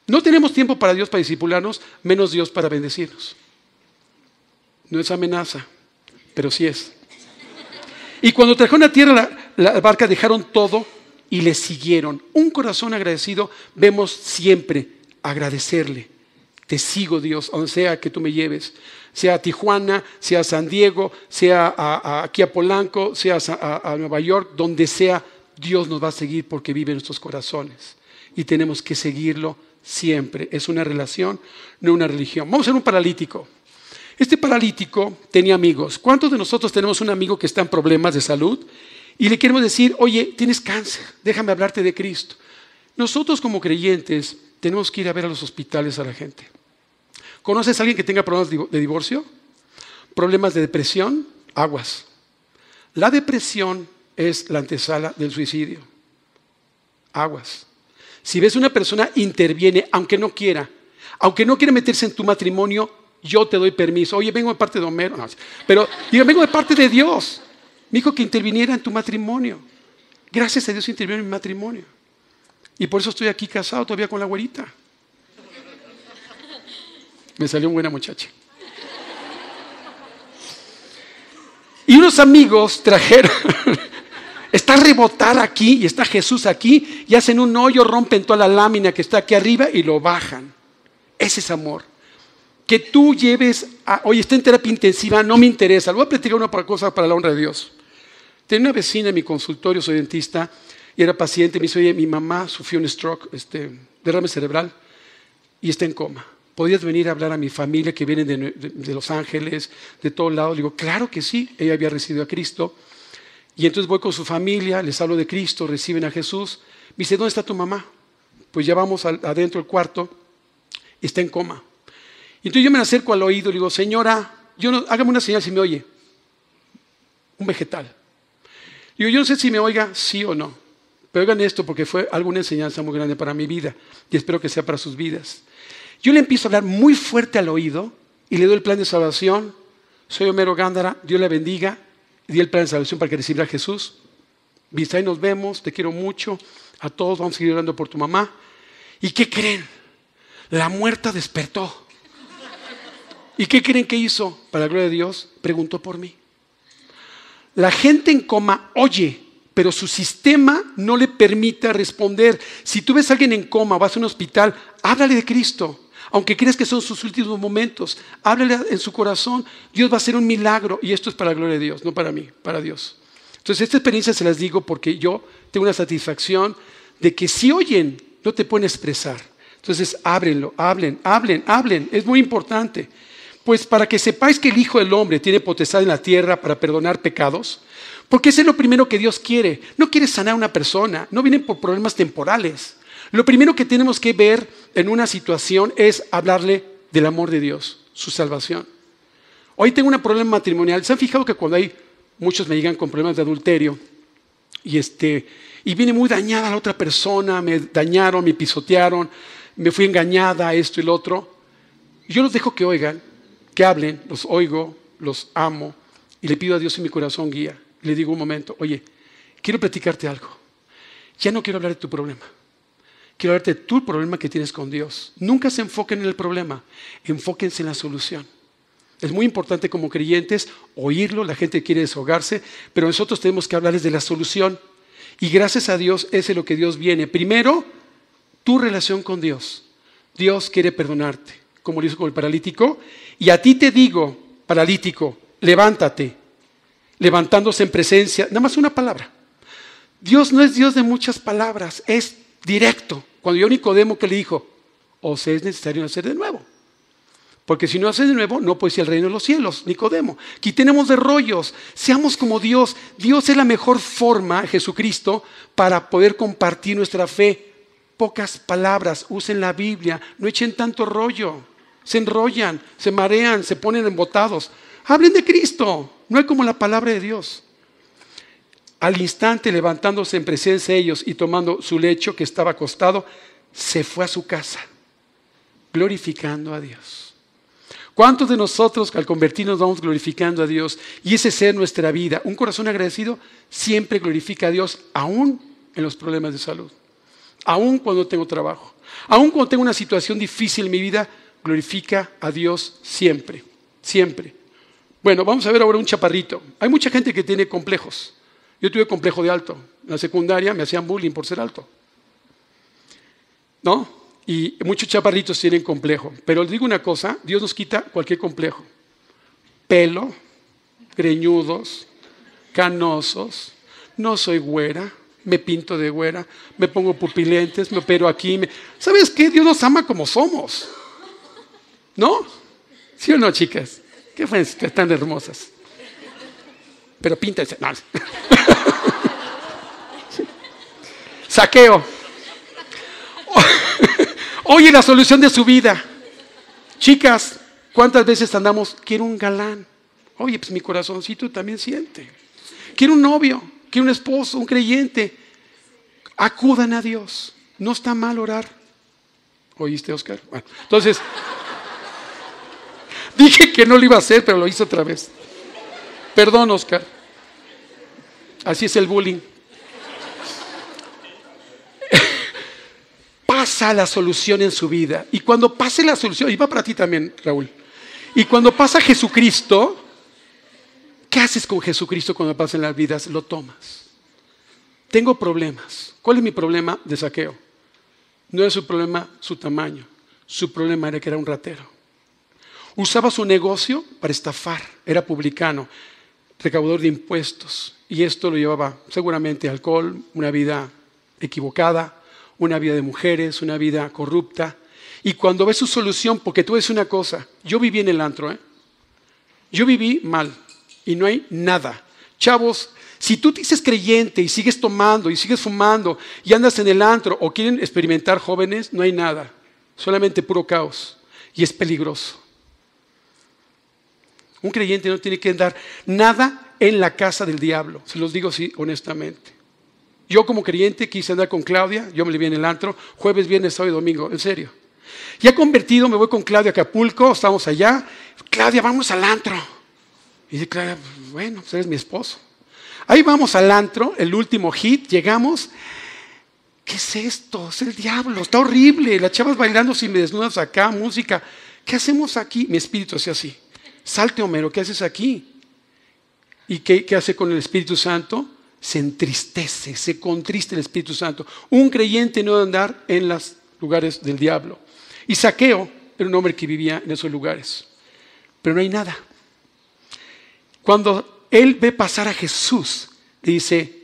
No tenemos tiempo para Dios para discipularnos, menos Dios para bendecirnos. No es amenaza, pero sí es. Y cuando trajeron a tierra la, barca, dejaron todo y le siguieron. Un corazón agradecido vemos siempre agradecerle. Te sigo, Dios, aunque sea que tú me lleves sea a Tijuana, sea a San Diego, sea aquí a Polanco, sea a, a Nueva York, donde sea, Dios nos va a seguir porque vive en nuestros corazones. Y tenemos que seguirlo siempre. Es una relación, no una religión. Vamos a ver un paralítico. Este paralítico tenía amigos. ¿Cuántos de nosotros tenemos un amigo que está en problemas de salud y le queremos decir, oye, tienes cáncer, déjame hablarte de Cristo? Nosotros como creyentes tenemos que ir a ver a los hospitales a la gente. ¿Conoces a alguien que tenga problemas de divorcio? ¿Problemas de depresión? Aguas. La depresión es la antesala del suicidio. Aguas. Si ves una persona interviene, aunque no quiera, aunque no quiera meterse en tu matrimonio, yo te doy permiso. Oye, vengo de parte de Homero. pero digo, vengo de parte de Dios. Me dijo que interviniera en tu matrimonio. Gracias a Dios intervino en mi matrimonio. Y por eso estoy aquí casado todavía con la güerita. Me salió una buena muchacha. Y unos amigos trajeron, está rebotar aquí y está Jesús aquí y hacen un hoyo, rompen toda la lámina que está aquí arriba y lo bajan. Ese es amor. Que tú lleves a, oye, está en terapia intensiva, no me interesa. Lo voy a platicar una cosa para la honra de Dios. Tenía una vecina en mi consultorio, soy dentista, y era paciente, me dice, oye, mi mamá sufrió un stroke, este, derrame cerebral, y está en coma. ¿podías venir a hablar a mi familia que viene de, Los Ángeles, de todos lados? Le digo, claro que sí, ella había recibido a Cristo. Y entonces voy con su familia, les hablo de Cristo, reciben a Jesús. Me dice, ¿dónde está tu mamá? Pues ya vamos adentro del cuarto, está en coma. Y entonces yo me acerco al oído y le digo, señora, yo no, hágame una señal si me oye. Un vegetal. Digo, yo no sé si me oiga sí o no, pero oigan esto porque fue alguna enseñanza muy grande para mi vida y espero que sea para sus vidas. Yo le empiezo a hablar muy fuerte al oído y le doy el plan de salvación. Soy Homero Gándara, Dios le bendiga. Y di el plan de salvación para que reciba a Jesús. Viste, nos vemos, te quiero mucho. A todos vamos a seguir orando por tu mamá. ¿Y qué creen? La muerta despertó. ¿Y qué creen que hizo? Para la gloria de Dios, preguntó por mí. La gente en coma oye, pero su sistema no le permite responder. Si tú ves a alguien en coma, vas a un hospital, háblale de Cristo. Aunque creas que son sus últimos momentos, háblale en su corazón. Dios va a hacer un milagro y esto es para la gloria de Dios, no para mí, para Dios. Entonces, esta experiencia se las digo porque yo tengo una satisfacción de que si oyen, no te pueden expresar. Entonces, ábrenlo, hablen, hablen, hablen. Es muy importante. Pues para que sepáis que el Hijo del Hombre tiene potestad en la tierra para perdonar pecados, porque ese es lo primero que Dios quiere. No quiere sanar a una persona, no vienen por problemas temporales. Lo primero que tenemos que ver en una situación es hablarle del amor de Dios, su salvación. Hoy tengo un problema matrimonial. ¿Se han fijado que cuando hay muchos me llegan con problemas de adulterio y este y viene muy dañada la otra persona, me dañaron, me pisotearon, me fui engañada, esto y lo otro. Yo los dejo que oigan, que hablen, los oigo, los amo y le pido a Dios en mi corazón guía. Le digo un momento, oye, quiero platicarte algo. Ya no quiero hablar de tu problema quiero darte tú el problema que tienes con Dios. Nunca se enfoquen en el problema, enfóquense en la solución. Es muy importante como creyentes oírlo, la gente quiere desahogarse, pero nosotros tenemos que hablarles de la solución. Y gracias a Dios, ese es lo que Dios viene. Primero, tu relación con Dios. Dios quiere perdonarte, como lo hizo con el paralítico. Y a ti te digo, paralítico, levántate, levantándose en presencia, nada más una palabra. Dios no es Dios de muchas palabras, es directo. Cuando yo Nicodemo que le dijo, o sea es necesario hacer de nuevo. Porque si no haces de nuevo, no puede ser el reino de los cielos, Nicodemo. aquí tenemos de rollos, seamos como Dios. Dios es la mejor forma, Jesucristo, para poder compartir nuestra fe. Pocas palabras, usen la Biblia, no echen tanto rollo. Se enrollan, se marean, se ponen embotados. Hablen de Cristo, no hay como la palabra de Dios. Al instante, levantándose en presencia de ellos y tomando su lecho que estaba acostado, se fue a su casa, glorificando a Dios. ¿Cuántos de nosotros al convertirnos vamos glorificando a Dios y ese ser nuestra vida? Un corazón agradecido siempre glorifica a Dios, aún en los problemas de salud, aún cuando tengo trabajo, aún cuando tengo una situación difícil en mi vida, glorifica a Dios siempre, siempre. Bueno, vamos a ver ahora un chaparrito. Hay mucha gente que tiene complejos. Yo tuve complejo de alto. En la secundaria me hacían bullying por ser alto. ¿No? Y muchos chaparritos tienen complejo. Pero les digo una cosa, Dios nos quita cualquier complejo. Pelo, greñudos, canosos, no soy güera, me pinto de güera, me pongo pupilentes, me opero aquí. ¿Sabes qué? Dios nos ama como somos. ¿No? ¿Sí o no, chicas? ¿Qué fue? Están hermosas pero píntense. Saqueo. Oye, la solución de su vida. Chicas, ¿cuántas veces andamos? Quiero un galán. Oye, pues mi corazoncito también siente. Quiero un novio, quiero un esposo, un creyente. Acudan a Dios. No está mal orar. ¿Oíste, Oscar? Bueno, entonces, dije que no lo iba a hacer, pero lo hice otra vez. Perdón, Oscar. Así es el bullying. pasa la solución en su vida. Y cuando pase la solución, y va para ti también, Raúl. Y cuando pasa Jesucristo, ¿qué haces con Jesucristo cuando pasa en las vidas? Lo tomas. Tengo problemas. ¿Cuál es mi problema de saqueo? No es su problema su tamaño. Su problema era que era un ratero. Usaba su negocio para estafar. Era publicano recaudador de impuestos. Y esto lo llevaba seguramente alcohol, una vida equivocada, una vida de mujeres, una vida corrupta. Y cuando ves su solución, porque tú ves una cosa, yo viví en el antro, ¿eh? yo viví mal y no hay nada. Chavos, si tú te dices creyente y sigues tomando y sigues fumando y andas en el antro o quieren experimentar jóvenes, no hay nada, solamente puro caos y es peligroso. Un creyente no tiene que andar nada en la casa del diablo, se los digo así honestamente. Yo como creyente quise andar con Claudia, yo me le vi en el antro, jueves, viernes, sábado y domingo, en serio. Ya convertido, me voy con Claudia a Acapulco, estamos allá. Claudia, vamos al antro. Y dice Claudia, bueno, pues eres mi esposo. Ahí vamos al antro, el último hit, llegamos. ¿Qué es esto? Es el diablo, está horrible. Las chavas bailando sin desnudas acá, música. ¿Qué hacemos aquí? Mi espíritu hacía así salte Homero, ¿qué haces aquí? ¿Y qué, hace con el Espíritu Santo? Se entristece, se contriste el Espíritu Santo. Un creyente no debe andar en los lugares del diablo. Y Saqueo era un hombre que vivía en esos lugares. Pero no hay nada. Cuando él ve pasar a Jesús, le dice,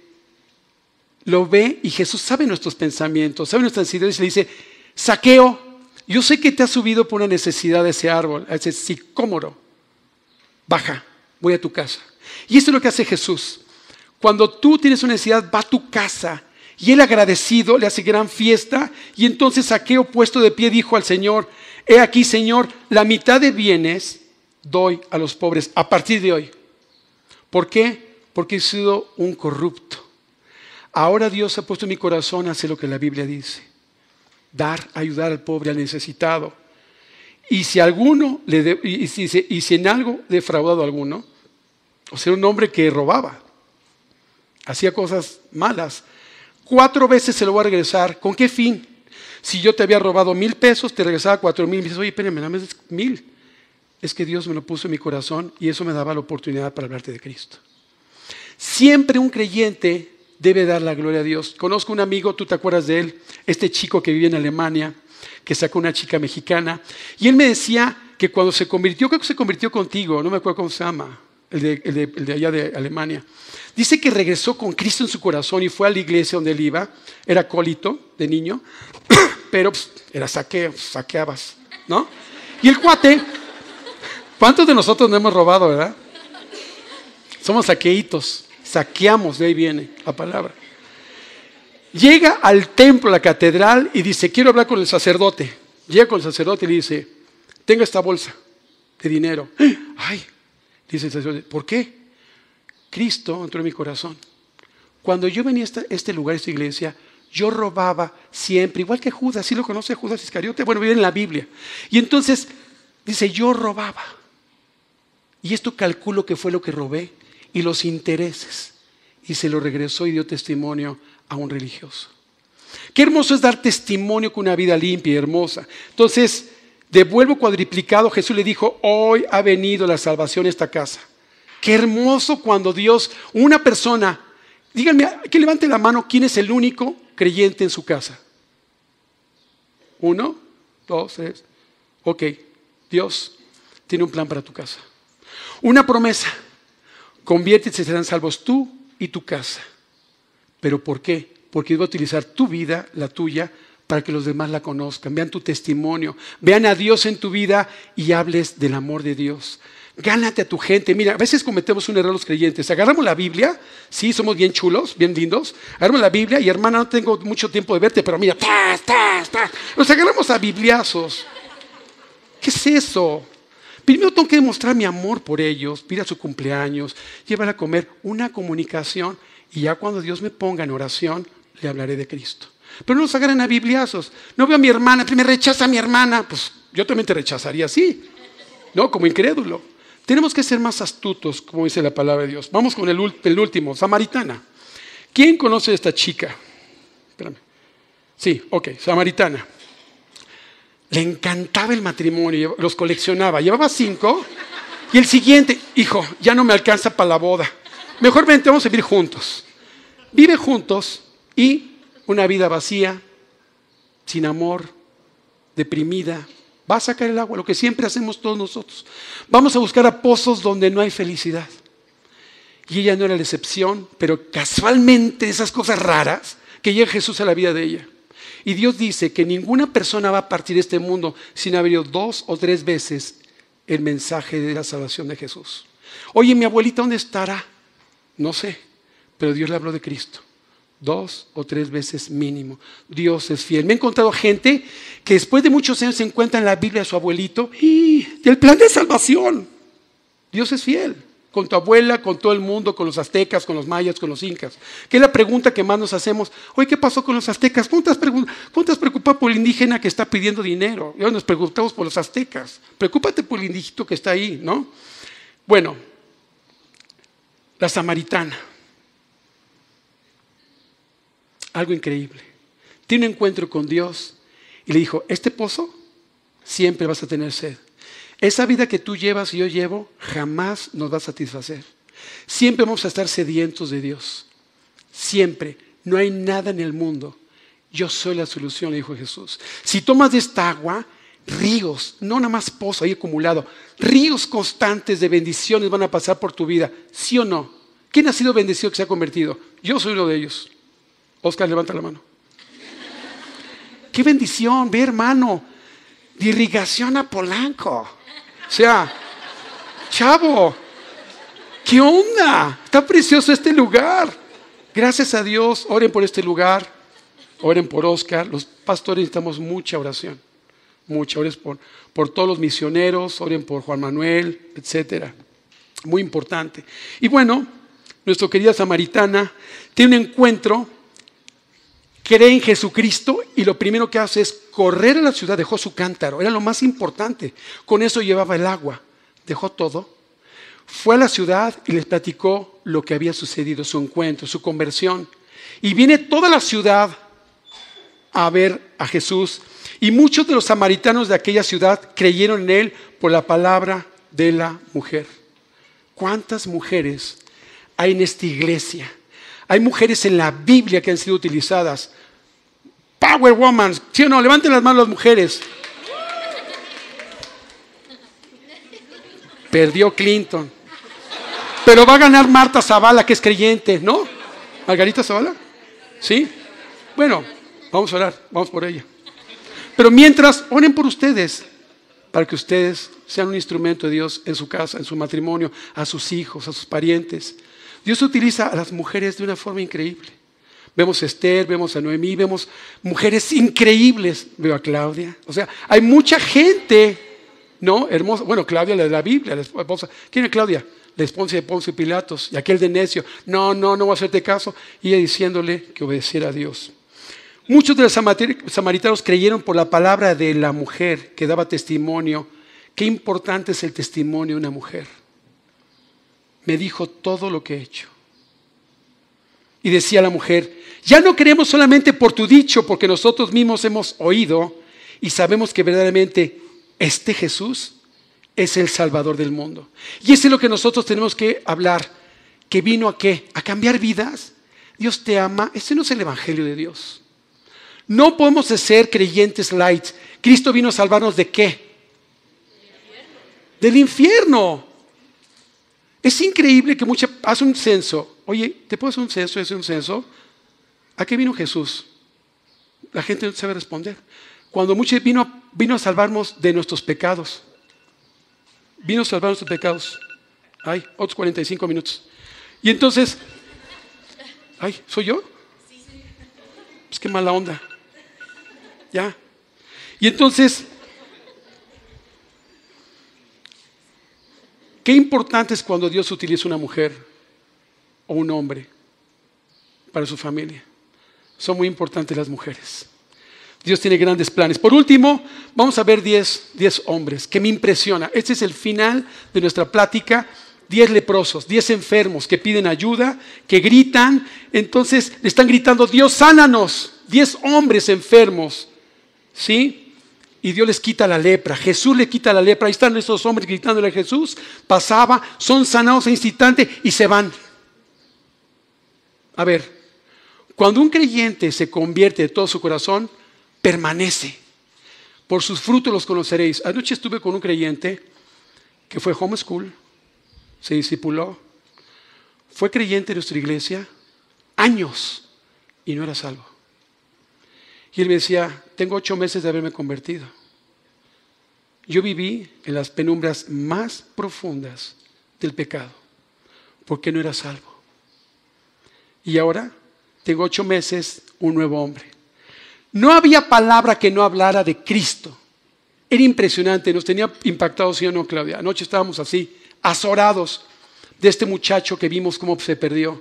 lo ve y Jesús sabe nuestros pensamientos, sabe nuestras necesidades y le dice, Saqueo, yo sé que te has subido por una necesidad de ese árbol, a ese sicómoro baja, voy a tu casa. Y esto es lo que hace Jesús. Cuando tú tienes una necesidad, va a tu casa. Y él agradecido le hace gran fiesta. Y entonces Saqueo puesto de pie dijo al Señor, he aquí Señor, la mitad de bienes doy a los pobres a partir de hoy. ¿Por qué? Porque he sido un corrupto. Ahora Dios ha puesto en mi corazón hacer lo que la Biblia dice. Dar, ayudar al pobre, al necesitado. Y si, alguno le y, si, en algo defraudado alguno, o sea, un hombre que robaba, hacía cosas malas, cuatro veces se lo voy a regresar. ¿Con qué fin? Si yo te había robado mil pesos, te regresaba cuatro mil. Y me dices, oye, espérame, dame mil. Es que Dios me lo puso en mi corazón y eso me daba la oportunidad para hablarte de Cristo. Siempre un creyente debe dar la gloria a Dios. Conozco un amigo, tú te acuerdas de él, este chico que vive en Alemania, que sacó una chica mexicana. Y él me decía que cuando se convirtió, creo que se convirtió contigo, no me acuerdo cómo se llama, el de, allá de Alemania. Dice que regresó con Cristo en su corazón y fue a la iglesia donde él iba. Era colito de niño, pero pues, era saqueo, saqueabas, ¿no? Y el cuate, ¿cuántos de nosotros no hemos robado, verdad? Somos saqueitos, saqueamos, de ahí viene la palabra. Llega al templo, a la catedral, y dice, quiero hablar con el sacerdote. Llega con el sacerdote y le dice, tengo esta bolsa de dinero. Ay, dice el sacerdote, ¿por qué? Cristo entró en mi corazón. Cuando yo venía a este lugar, a esta iglesia, yo robaba siempre, igual que Judas, si lo conoce Judas Iscariote? Bueno, viene en la Biblia. Y entonces dice, yo robaba. Y esto calculo que fue lo que robé y los intereses y se lo regresó y dio testimonio a un religioso. Qué hermoso es dar testimonio con una vida limpia y hermosa. Entonces, devuelvo cuadriplicado, Jesús le dijo, hoy ha venido la salvación a esta casa. Qué hermoso cuando Dios, una persona, díganme, que levante la mano, ¿quién es el único creyente en su casa? Uno, dos, tres. Ok, Dios tiene un plan para tu casa. Una promesa, conviértete y serán salvos tú y tu casa. ¿Pero por qué? Porque va a utilizar tu vida, la tuya, para que los demás la conozcan, vean tu testimonio, vean a Dios en tu vida y hables del amor de Dios. Gánate a tu gente. Mira, a veces cometemos un error los creyentes. Agarramos la Biblia, sí, somos bien chulos, bien lindos. Agarramos la Biblia y hermana, no tengo mucho tiempo de verte, pero mira, Nos agarramos a bibliazos. ¿Qué es eso? Primero tengo que demostrar mi amor por ellos, ir a su cumpleaños, llevar a comer, una comunicación, y ya cuando Dios me ponga en oración, le hablaré de Cristo. Pero no nos agarren a bibliazos. No veo a mi hermana, me rechaza a mi hermana. Pues yo también te rechazaría así, ¿no? Como incrédulo. Tenemos que ser más astutos, como dice la palabra de Dios. Vamos con el, último, Samaritana. ¿Quién conoce a esta chica? Sí, ok, Samaritana. Le encantaba el matrimonio, los coleccionaba. Llevaba cinco y el siguiente, hijo, ya no me alcanza para la boda. Mejormente vamos a vivir juntos. Vive juntos y una vida vacía, sin amor, deprimida. Va a sacar el agua, lo que siempre hacemos todos nosotros. Vamos a buscar a pozos donde no hay felicidad. Y ella no era la excepción, pero casualmente esas cosas raras que llega Jesús a la vida de ella. Y Dios dice que ninguna persona va a partir de este mundo sin haber oído dos o tres veces el mensaje de la salvación de Jesús. Oye, mi abuelita, ¿dónde estará? No sé, pero Dios le habló de Cristo. Dos o tres veces mínimo. Dios es fiel. Me he encontrado gente que después de muchos años se encuentra en la Biblia de su abuelito y del plan de salvación. Dios es fiel con tu abuela, con todo el mundo, con los aztecas, con los mayas, con los incas. Que es la pregunta que más nos hacemos. Oye, ¿qué pasó con los aztecas? ¿Cuántas preguntas? ¿Cuántas preocupa por el indígena que está pidiendo dinero? Y ahora nos preguntamos por los aztecas. Preocúpate por el indígena que está ahí, ¿no? Bueno, la samaritana. Algo increíble. Tiene un encuentro con Dios y le dijo, este pozo siempre vas a tener sed. Esa vida que tú llevas y yo llevo jamás nos va a satisfacer. Siempre vamos a estar sedientos de Dios. Siempre. No hay nada en el mundo. Yo soy la solución, le dijo Jesús. Si tomas de esta agua, ríos, no nada más pozo ahí acumulado, ríos constantes de bendiciones van a pasar por tu vida. ¿Sí o no? ¿Quién ha sido bendecido que se ha convertido? Yo soy uno de ellos. Oscar, levanta la mano. ¡Qué bendición! Ve, hermano, de irrigación a Polanco. O sea, chavo, ¿qué onda? Está precioso este lugar. Gracias a Dios, oren por este lugar, oren por Oscar. Los pastores necesitamos mucha oración, mucha. Oren por, por todos los misioneros, oren por Juan Manuel, etcétera. Muy importante. Y bueno, nuestra querida samaritana tiene un encuentro cree en Jesucristo y lo primero que hace es correr a la ciudad, dejó su cántaro, era lo más importante. Con eso llevaba el agua, dejó todo. Fue a la ciudad y les platicó lo que había sucedido, su encuentro, su conversión. Y viene toda la ciudad a ver a Jesús. Y muchos de los samaritanos de aquella ciudad creyeron en él por la palabra de la mujer. ¿Cuántas mujeres hay en esta iglesia? Hay mujeres en la Biblia que han sido utilizadas. Power Woman, ¿sí o no? Levanten las manos las mujeres. Perdió Clinton. Pero va a ganar Marta Zavala, que es creyente, ¿no? Margarita Zavala. ¿Sí? Bueno, vamos a orar, vamos por ella. Pero mientras, oren por ustedes, para que ustedes sean un instrumento de Dios en su casa, en su matrimonio, a sus hijos, a sus parientes. Dios utiliza a las mujeres de una forma increíble. Vemos a Esther, vemos a Noemí, vemos mujeres increíbles. Veo a Claudia. O sea, hay mucha gente, ¿no? Hermosa. Bueno, Claudia, la de la Biblia, esposa. ¿Quién es Claudia? La esposa de Poncio y Pilatos y aquel de necio. No, no, no voy a hacerte caso. Y ella diciéndole que obedeciera a Dios. Muchos de los samaritanos creyeron por la palabra de la mujer que daba testimonio. Qué importante es el testimonio de una mujer me dijo todo lo que he hecho. Y decía la mujer, ya no creemos solamente por tu dicho, porque nosotros mismos hemos oído y sabemos que verdaderamente este Jesús es el Salvador del mundo. Y eso es lo que nosotros tenemos que hablar, que vino a qué? A cambiar vidas. Dios te ama, ese no es el Evangelio de Dios. No podemos ser creyentes light. Cristo vino a salvarnos de qué? Del infierno. Es increíble que mucha hace un censo. Oye, ¿te puedo hacer un censo? ¿Es un censo? ¿A qué vino Jesús? La gente no sabe responder. Cuando mucha vino, vino a salvarnos de nuestros pecados. Vino a salvar nuestros pecados. Ay, otros 45 minutos. Y entonces, ay, ¿soy yo? Es que mala onda. Ya. Y entonces, Qué importante es cuando Dios utiliza una mujer o un hombre para su familia. Son muy importantes las mujeres. Dios tiene grandes planes. Por último, vamos a ver 10, hombres, que me impresiona. Este es el final de nuestra plática. 10 leprosos, 10 enfermos que piden ayuda, que gritan. Entonces le están gritando, Dios, sánanos. 10 hombres enfermos. ¿Sí? y Dios les quita la lepra. Jesús le quita la lepra. Ahí están esos hombres gritándole a Jesús. Pasaba, son sanados e instante y se van. A ver, cuando un creyente se convierte de todo su corazón, permanece. Por sus frutos los conoceréis. Anoche estuve con un creyente que fue homeschool, se discipuló, fue creyente de nuestra iglesia años y no era salvo. Y él me decía, tengo ocho meses de haberme convertido. Yo viví en las penumbras más profundas del pecado, porque no era salvo. Y ahora tengo ocho meses, un nuevo hombre. No había palabra que no hablara de Cristo. Era impresionante, nos tenía impactados, sí o no, Claudia. Anoche estábamos así, azorados de este muchacho que vimos cómo se perdió.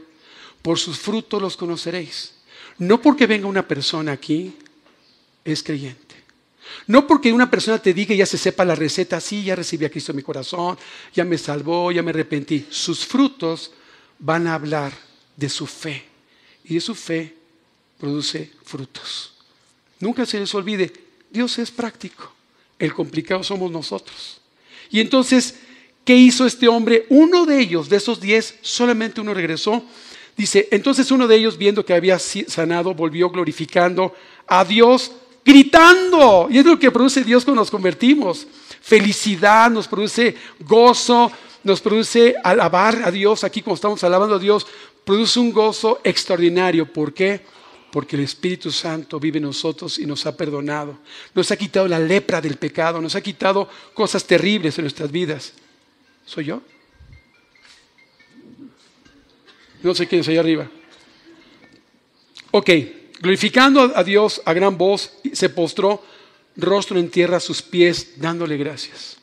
Por sus frutos los conoceréis. No porque venga una persona aquí, es creyente. No porque una persona te diga y ya se sepa la receta, sí, ya recibí a Cristo en mi corazón, ya me salvó, ya me arrepentí. Sus frutos van a hablar de su fe. Y de su fe produce frutos. Nunca se les olvide, Dios es práctico. El complicado somos nosotros. Y entonces, ¿qué hizo este hombre? Uno de ellos, de esos diez, solamente uno regresó. Dice, entonces uno de ellos, viendo que había sanado, volvió glorificando a Dios gritando. Y es lo que produce Dios cuando nos convertimos. Felicidad, nos produce gozo, nos produce alabar a Dios. Aquí como estamos alabando a Dios, produce un gozo extraordinario. ¿Por qué? Porque el Espíritu Santo vive en nosotros y nos ha perdonado. Nos ha quitado la lepra del pecado, nos ha quitado cosas terribles en nuestras vidas. ¿Soy yo? No sé quién es allá arriba. Ok, glorificando a Dios a gran voz, se postró rostro en tierra a sus pies dándole gracias.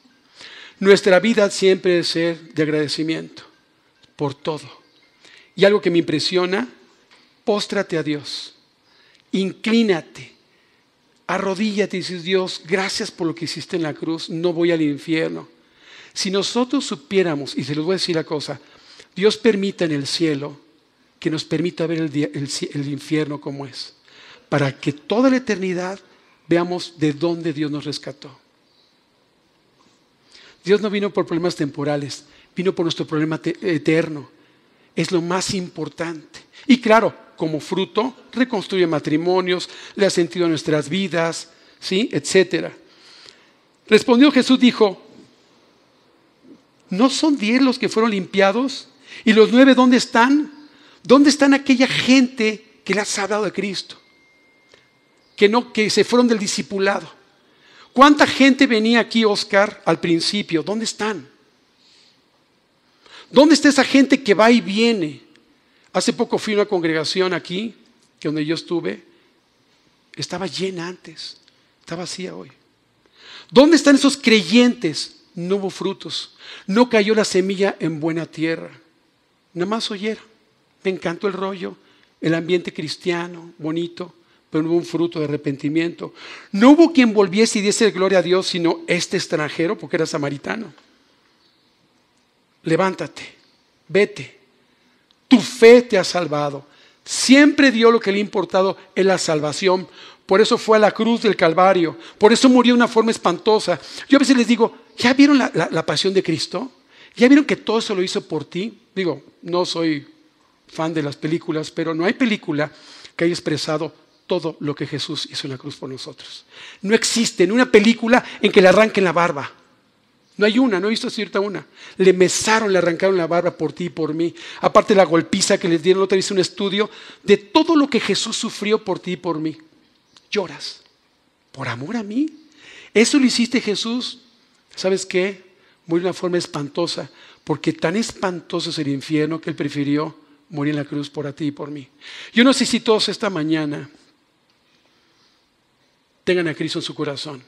Nuestra vida siempre debe ser de agradecimiento por todo. Y algo que me impresiona, póstrate a Dios, inclínate, arrodíllate y dices, Dios, gracias por lo que hiciste en la cruz, no voy al infierno. Si nosotros supiéramos, y se los voy a decir la cosa, Dios permita en el cielo que nos permita ver el infierno como es para que toda la eternidad veamos de dónde Dios nos rescató. Dios no vino por problemas temporales, vino por nuestro problema eterno. Es lo más importante. Y claro, como fruto, reconstruye matrimonios, le ha sentido a nuestras vidas, ¿sí? etcétera. Respondió Jesús, dijo, ¿no son diez los que fueron limpiados? ¿Y los nueve dónde están? ¿Dónde están aquella gente que le ha dado a Cristo? que, no, que se fueron del discipulado. ¿Cuánta gente venía aquí, Oscar, al principio? ¿Dónde están? ¿Dónde está esa gente que va y viene? Hace poco fui a una congregación aquí, que donde yo estuve, estaba llena antes, está vacía hoy. ¿Dónde están esos creyentes? No hubo frutos, no cayó la semilla en buena tierra. Nada más oyeron. Me encantó el rollo, el ambiente cristiano, bonito pero no hubo un fruto de arrepentimiento. No hubo quien volviese y diese gloria a Dios, sino este extranjero, porque era samaritano. Levántate, vete, tu fe te ha salvado. Siempre dio lo que le ha importado en la salvación. Por eso fue a la cruz del Calvario. Por eso murió de una forma espantosa. Yo a veces les digo, ¿ya vieron la, la pasión de Cristo? ¿Ya vieron que todo eso lo hizo por ti? Digo, no soy fan de las películas, pero no hay película que haya expresado todo lo que Jesús hizo en la cruz por nosotros. No existe en una película en que le arranquen la barba. No hay una, no he visto cierta una. Le mesaron, le arrancaron la barba por ti y por mí. Aparte la golpiza que les dieron, otra hice un estudio de todo lo que Jesús sufrió por ti y por mí. Lloras. ¿Por amor a mí? ¿Eso lo hiciste Jesús? ¿Sabes qué? Muy de una forma espantosa, porque tan espantoso es el infierno que él prefirió morir en la cruz por ti y por mí. Yo no sé si todos esta mañana tengan a Cristo en su corazón.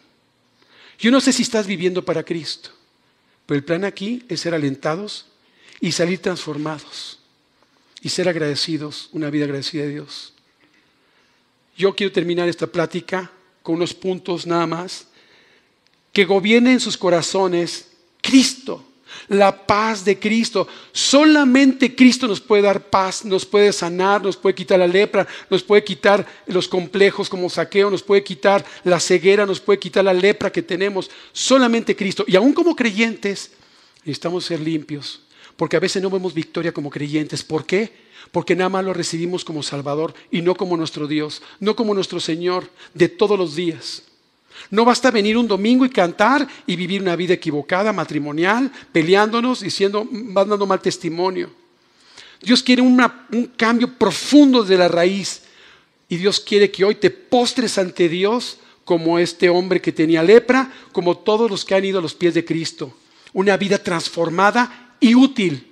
Yo no sé si estás viviendo para Cristo, pero el plan aquí es ser alentados y salir transformados y ser agradecidos, una vida agradecida de Dios. Yo quiero terminar esta plática con unos puntos nada más. Que gobierne en sus corazones Cristo la paz de Cristo. Solamente Cristo nos puede dar paz, nos puede sanar, nos puede quitar la lepra, nos puede quitar los complejos como saqueo, nos puede quitar la ceguera, nos puede quitar la lepra que tenemos. Solamente Cristo. Y aún como creyentes necesitamos ser limpios, porque a veces no vemos victoria como creyentes. ¿Por qué? porque nada más lo recibimos como Salvador y no como nuestro Dios, no como nuestro Señor de todos los días. No basta venir un domingo y cantar y vivir una vida equivocada, matrimonial, peleándonos, y siendo dando mal testimonio. Dios quiere un cambio profundo de la raíz. Y Dios quiere que hoy te postres ante Dios como este hombre que tenía lepra, como todos los que han ido a los pies de Cristo. Una vida transformada y útil.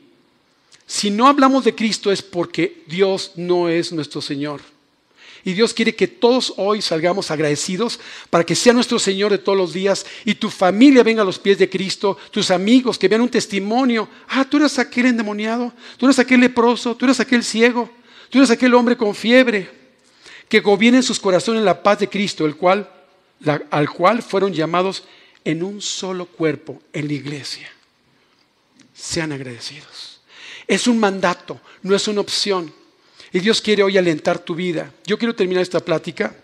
Si no hablamos de Cristo es porque Dios no es nuestro Señor. Y Dios quiere que todos hoy salgamos agradecidos para que sea nuestro Señor de todos los días y tu familia venga a los pies de Cristo, tus amigos que vean un testimonio. Ah, tú eres aquel endemoniado, tú eres aquel leproso, tú eres aquel ciego, tú eres aquel hombre con fiebre. Que en sus corazones la paz de Cristo, el cual, al cual fueron llamados en un solo cuerpo, en la iglesia. Sean agradecidos. Es un mandato, no es una opción. Y Dios quiere hoy alentar tu vida. Yo quiero terminar esta plática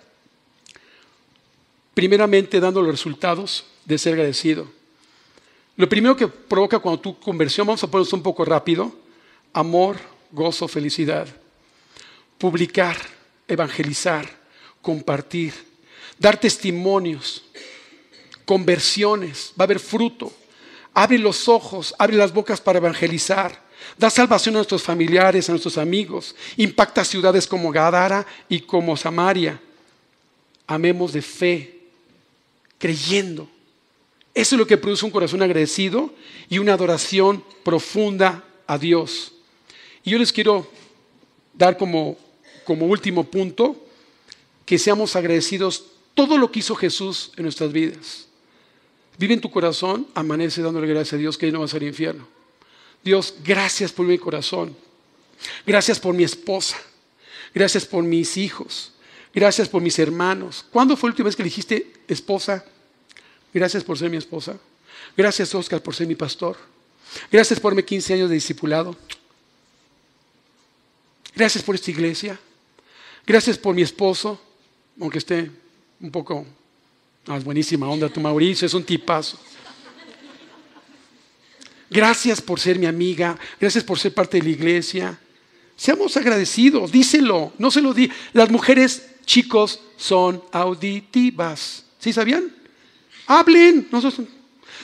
primeramente dando los resultados de ser agradecido. Lo primero que provoca cuando tu conversión, vamos a ponernos un poco rápido, amor, gozo, felicidad. Publicar, evangelizar, compartir, dar testimonios, conversiones, va a haber fruto. Abre los ojos, abre las bocas para evangelizar Da salvación a nuestros familiares, a nuestros amigos. Impacta ciudades como Gadara y como Samaria. Amemos de fe, creyendo. Eso es lo que produce un corazón agradecido y una adoración profunda a Dios. Y yo les quiero dar como, como último punto que seamos agradecidos todo lo que hizo Jesús en nuestras vidas. Vive en tu corazón, amanece dándole gracias a Dios que no va a ser infierno. Dios, gracias por mi corazón. Gracias por mi esposa. Gracias por mis hijos. Gracias por mis hermanos. ¿Cuándo fue la última vez que le dijiste, esposa? Gracias por ser mi esposa. Gracias, Oscar, por ser mi pastor. Gracias por mis 15 años de discipulado. Gracias por esta iglesia. Gracias por mi esposo, aunque esté un poco... ¡Más es buenísima onda tu Mauricio, es un tipazo. Gracias por ser mi amiga, gracias por ser parte de la iglesia. Seamos agradecidos, díselo, no se lo di. Las mujeres, chicos, son auditivas. ¿Sí sabían? Hablen.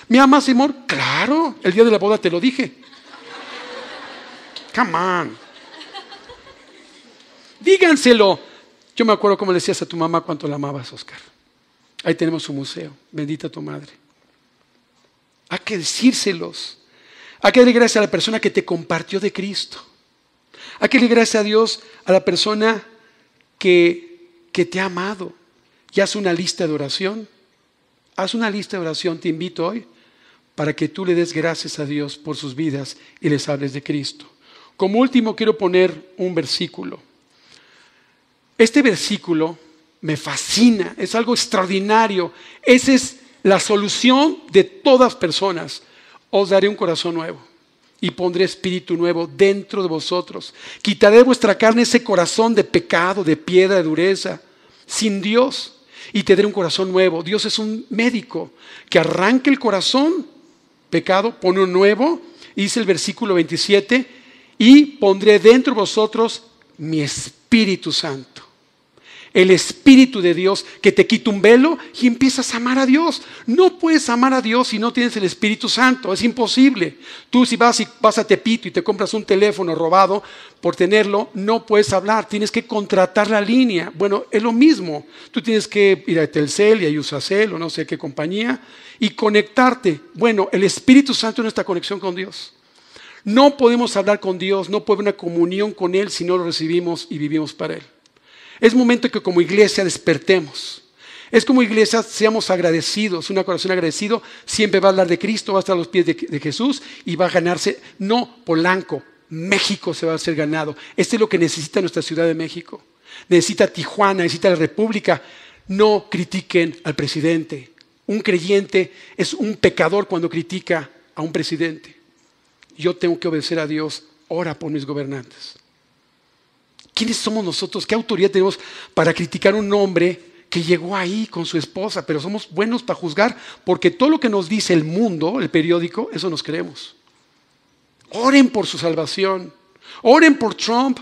¿Me amas, amor? Claro, el día de la boda te lo dije. Come on. Díganselo. Yo me acuerdo cómo le decías a tu mamá cuánto la amabas, Oscar. Ahí tenemos su museo. Bendita tu madre. Hay que decírselos. ¿A qué gracias a la persona que te compartió de Cristo. ¿A que le gracias a Dios a la persona que, que te ha amado. Y haz una lista de oración. Haz una lista de oración, te invito hoy, para que tú le des gracias a Dios por sus vidas y les hables de Cristo. Como último quiero poner un versículo. Este versículo me fascina, es algo extraordinario. Esa es la solución de todas personas os daré un corazón nuevo y pondré espíritu nuevo dentro de vosotros. Quitaré vuestra carne ese corazón de pecado, de piedra, de dureza, sin Dios, y te daré un corazón nuevo. Dios es un médico que arranca el corazón, pecado, pone un nuevo, dice el versículo 27, y pondré dentro de vosotros mi Espíritu Santo el Espíritu de Dios que te quita un velo y empiezas a amar a Dios. No puedes amar a Dios si no tienes el Espíritu Santo, es imposible. Tú si vas, y a Tepito y te compras un teléfono robado por tenerlo, no puedes hablar, tienes que contratar la línea. Bueno, es lo mismo. Tú tienes que ir a Telcel y a Cel o no sé qué compañía y conectarte. Bueno, el Espíritu Santo es nuestra conexión con Dios. No podemos hablar con Dios, no puede haber una comunión con Él si no lo recibimos y vivimos para Él. Es momento que como iglesia despertemos. Es como iglesia seamos agradecidos. Una corazón agradecido siempre va a hablar de Cristo, va a estar a los pies de, Jesús y va a ganarse, no Polanco, México se va a ser ganado. Este es lo que necesita nuestra Ciudad de México. Necesita Tijuana, necesita la República. No critiquen al presidente. Un creyente es un pecador cuando critica a un presidente. Yo tengo que obedecer a Dios. Ora por mis gobernantes. ¿Quiénes somos nosotros? ¿Qué autoridad tenemos para criticar a un hombre que llegó ahí con su esposa? Pero somos buenos para juzgar porque todo lo que nos dice el mundo, el periódico, eso nos creemos. Oren por su salvación. Oren por Trump.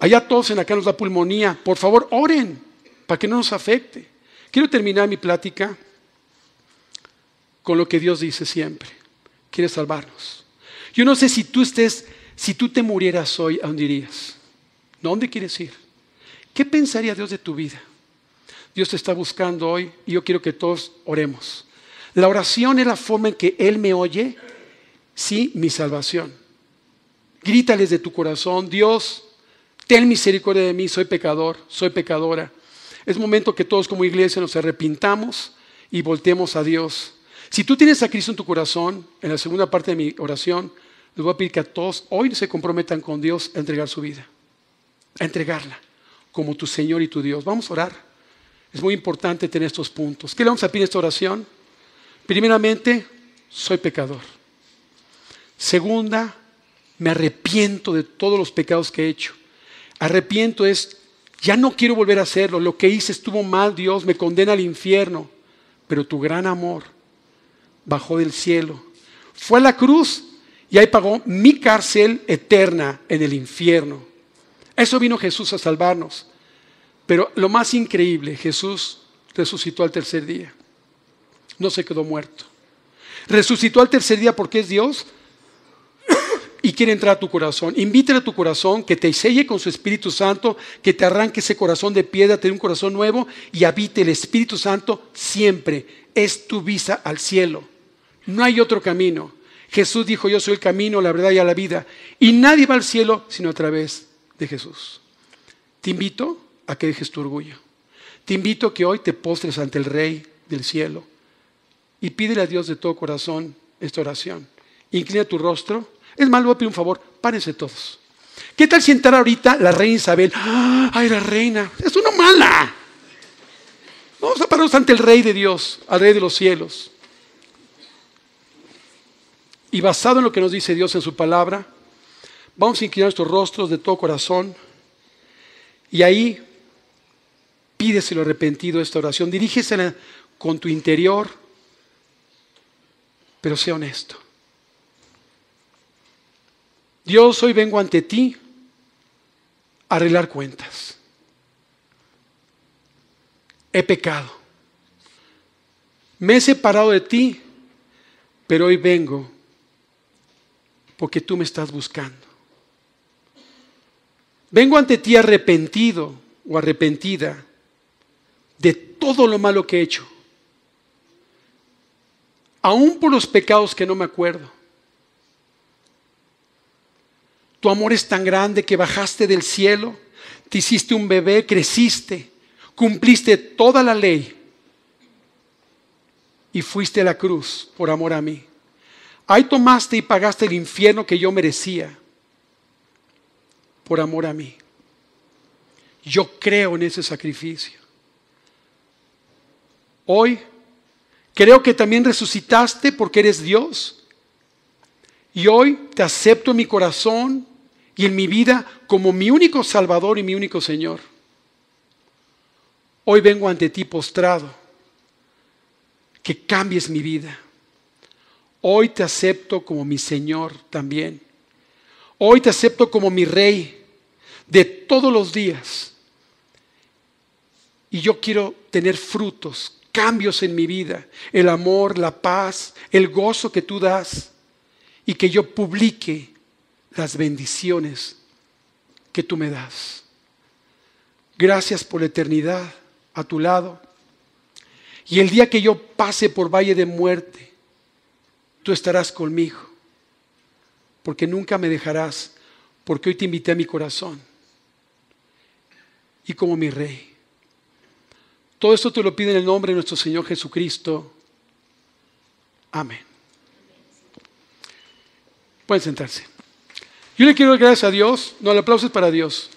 Allá todos en acá nos da pulmonía. Por favor, oren para que no nos afecte. Quiero terminar mi plática con lo que Dios dice siempre. Quiere salvarnos. Yo no sé si tú estés, si tú te murieras hoy, ¿a dónde irías? ¿Dónde quieres ir? ¿Qué pensaría Dios de tu vida? Dios te está buscando hoy y yo quiero que todos oremos. La oración es la forma en que Él me oye, sí, mi salvación. Grítales de tu corazón, Dios, ten misericordia de mí, soy pecador, soy pecadora. Es momento que todos como iglesia nos arrepintamos y volteemos a Dios. Si tú tienes a Cristo en tu corazón, en la segunda parte de mi oración, les voy a pedir que a todos hoy se comprometan con Dios a entregar su vida a entregarla como tu Señor y tu Dios. Vamos a orar. Es muy importante tener estos puntos. ¿Qué le vamos a pedir en esta oración? Primeramente, soy pecador. Segunda, me arrepiento de todos los pecados que he hecho. Arrepiento es, ya no quiero volver a hacerlo. Lo que hice estuvo mal, Dios, me condena al infierno. Pero tu gran amor bajó del cielo. Fue a la cruz y ahí pagó mi cárcel eterna en el infierno. Eso vino Jesús a salvarnos. Pero lo más increíble, Jesús resucitó al tercer día. No se quedó muerto. Resucitó al tercer día porque es Dios y quiere entrar a tu corazón. Invítale a tu corazón que te selle con su Espíritu Santo, que te arranque ese corazón de piedra, te dé un corazón nuevo y habite el Espíritu Santo siempre. Es tu visa al cielo. No hay otro camino. Jesús dijo, yo soy el camino, la verdad y la vida. Y nadie va al cielo sino a través Jesús. Te invito a que dejes tu orgullo. Te invito a que hoy te postres ante el Rey del cielo y pídele a Dios de todo corazón esta oración. Inclina tu rostro. Es malo voy pedir un favor. Párense todos. ¿Qué tal si entrar ahorita la reina Isabel? ¡Ah! ¡Ay, la reina! ¡Es una mala! Vamos a pararnos ante el Rey de Dios, al Rey de los cielos. Y basado en lo que nos dice Dios en su palabra, Vamos a inclinar nuestros rostros de todo corazón y ahí pídeselo arrepentido esta oración. Dirígesela con tu interior, pero sea honesto. Dios, hoy vengo ante ti a arreglar cuentas. He pecado. Me he separado de ti, pero hoy vengo porque tú me estás buscando. Vengo ante ti arrepentido o arrepentida de todo lo malo que he hecho, aún por los pecados que no me acuerdo. Tu amor es tan grande que bajaste del cielo, te hiciste un bebé, creciste, cumpliste toda la ley y fuiste a la cruz por amor a mí. Ahí tomaste y pagaste el infierno que yo merecía por amor a mí. Yo creo en ese sacrificio. Hoy creo que también resucitaste porque eres Dios. Y hoy te acepto en mi corazón y en mi vida como mi único Salvador y mi único Señor. Hoy vengo ante ti postrado, que cambies mi vida. Hoy te acepto como mi Señor también Hoy te acepto como mi rey de todos los días. Y yo quiero tener frutos, cambios en mi vida, el amor, la paz, el gozo que tú das y que yo publique las bendiciones que tú me das. Gracias por la eternidad a tu lado. Y el día que yo pase por valle de muerte, tú estarás conmigo porque nunca me dejarás, porque hoy te invité a mi corazón y como mi rey. Todo esto te lo pido en el nombre de nuestro Señor Jesucristo. Amén. Pueden sentarse. Yo le quiero dar gracias a Dios. No, el aplauso es para Dios.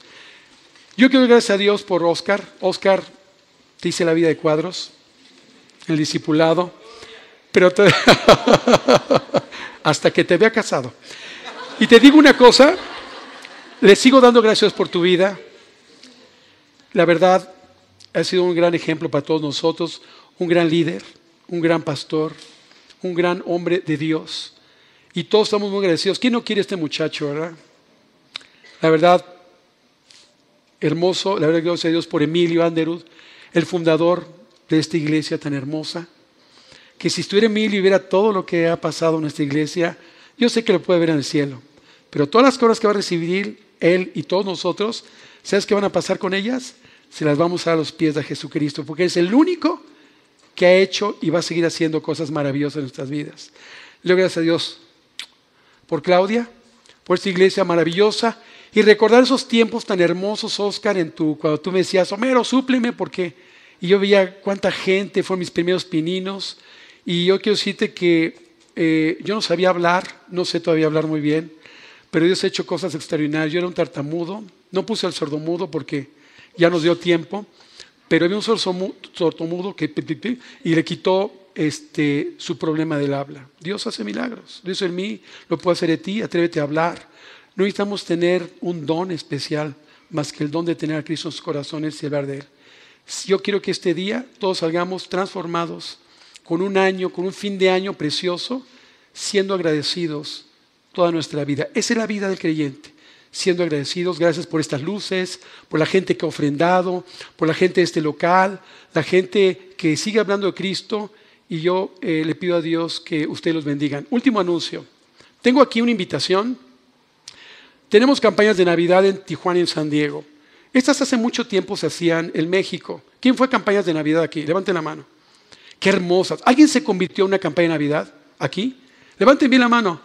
Yo quiero dar gracias a Dios por Oscar. Oscar te hice la vida de cuadros, el discipulado, pero te... hasta que te vea casado. Y te digo una cosa, le sigo dando gracias por tu vida. La verdad, ha sido un gran ejemplo para todos nosotros, un gran líder, un gran pastor, un gran hombre de Dios. Y todos estamos muy agradecidos. ¿Quién no quiere este muchacho, verdad? La verdad, hermoso, la verdad, gracias a Dios por Emilio Anderud, el fundador de esta iglesia tan hermosa. Que si estuviera Emilio y viera todo lo que ha pasado en esta iglesia, yo sé que lo puede ver en el cielo, pero todas las cosas que va a recibir Él y todos nosotros, ¿sabes qué van a pasar con ellas? Se las vamos a dar a los pies de Jesucristo, porque es el único que ha hecho y va a seguir haciendo cosas maravillosas en nuestras vidas. Le doy gracias a Dios por Claudia, por esta iglesia maravillosa y recordar esos tiempos tan hermosos, Oscar, en tu, cuando tú me decías, Homero, súpleme, porque. Y yo veía cuánta gente, fueron mis primeros pininos. Y yo quiero decirte que eh, yo no sabía hablar, no sé todavía hablar muy bien, pero Dios ha hecho cosas extraordinarias. Yo era un tartamudo, no puse al sordomudo porque ya nos dio tiempo, pero había un sordomudo que y le quitó este, su problema del habla. Dios hace milagros, Dios en mí, lo puedo hacer de ti, atrévete a hablar. No necesitamos tener un don especial más que el don de tener a Cristo en sus corazones y hablar de Él. Yo quiero que este día todos salgamos transformados con un año, con un fin de año precioso, siendo agradecidos toda nuestra vida. Esa es la vida del creyente, siendo agradecidos. Gracias por estas luces, por la gente que ha ofrendado, por la gente de este local, la gente que sigue hablando de Cristo. Y yo eh, le pido a Dios que ustedes los bendigan. Último anuncio. Tengo aquí una invitación. Tenemos campañas de Navidad en Tijuana y en San Diego. Estas hace mucho tiempo se hacían en México. ¿Quién fue a campañas de Navidad aquí? Levanten la mano. Qué hermosas. ¿Alguien se convirtió en una campaña de Navidad aquí? Levanten bien la mano.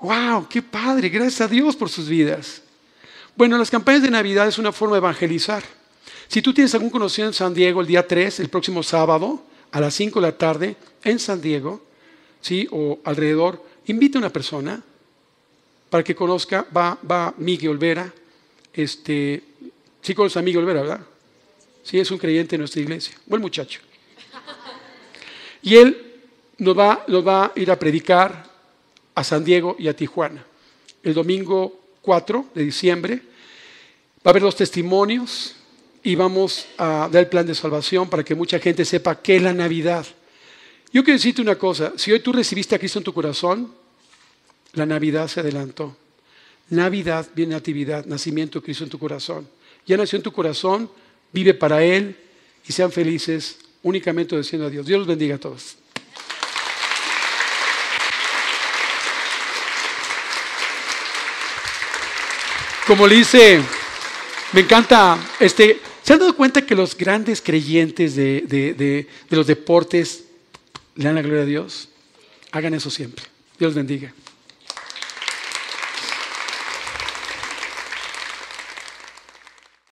¡Wow! ¡Qué padre! Gracias a Dios por sus vidas. Bueno, las campañas de Navidad es una forma de evangelizar. Si tú tienes algún conocido en San Diego el día 3, el próximo sábado, a las 5 de la tarde, en San Diego, ¿sí? o alrededor, invita a una persona para que conozca, va, va Miguel Olvera, este, sí conoce a Miguel Olvera, ¿verdad? Sí, es un creyente de nuestra iglesia, buen muchacho. Y él nos va, a ir a predicar a San Diego y a Tijuana. El domingo 4 de diciembre va a haber los testimonios y vamos a dar el plan de salvación para que mucha gente sepa qué es la Navidad. Yo quiero decirte una cosa, si hoy tú recibiste a Cristo en tu corazón, la Navidad se adelantó. Navidad viene natividad, nacimiento de Cristo en tu corazón. Ya nació en tu corazón, vive para Él y sean felices únicamente diciendo a Dios. Dios los bendiga a todos. Como le dice, me encanta, este, ¿se han dado cuenta que los grandes creyentes de, los deportes le dan la gloria a Dios? Hagan eso siempre. Dios bendiga.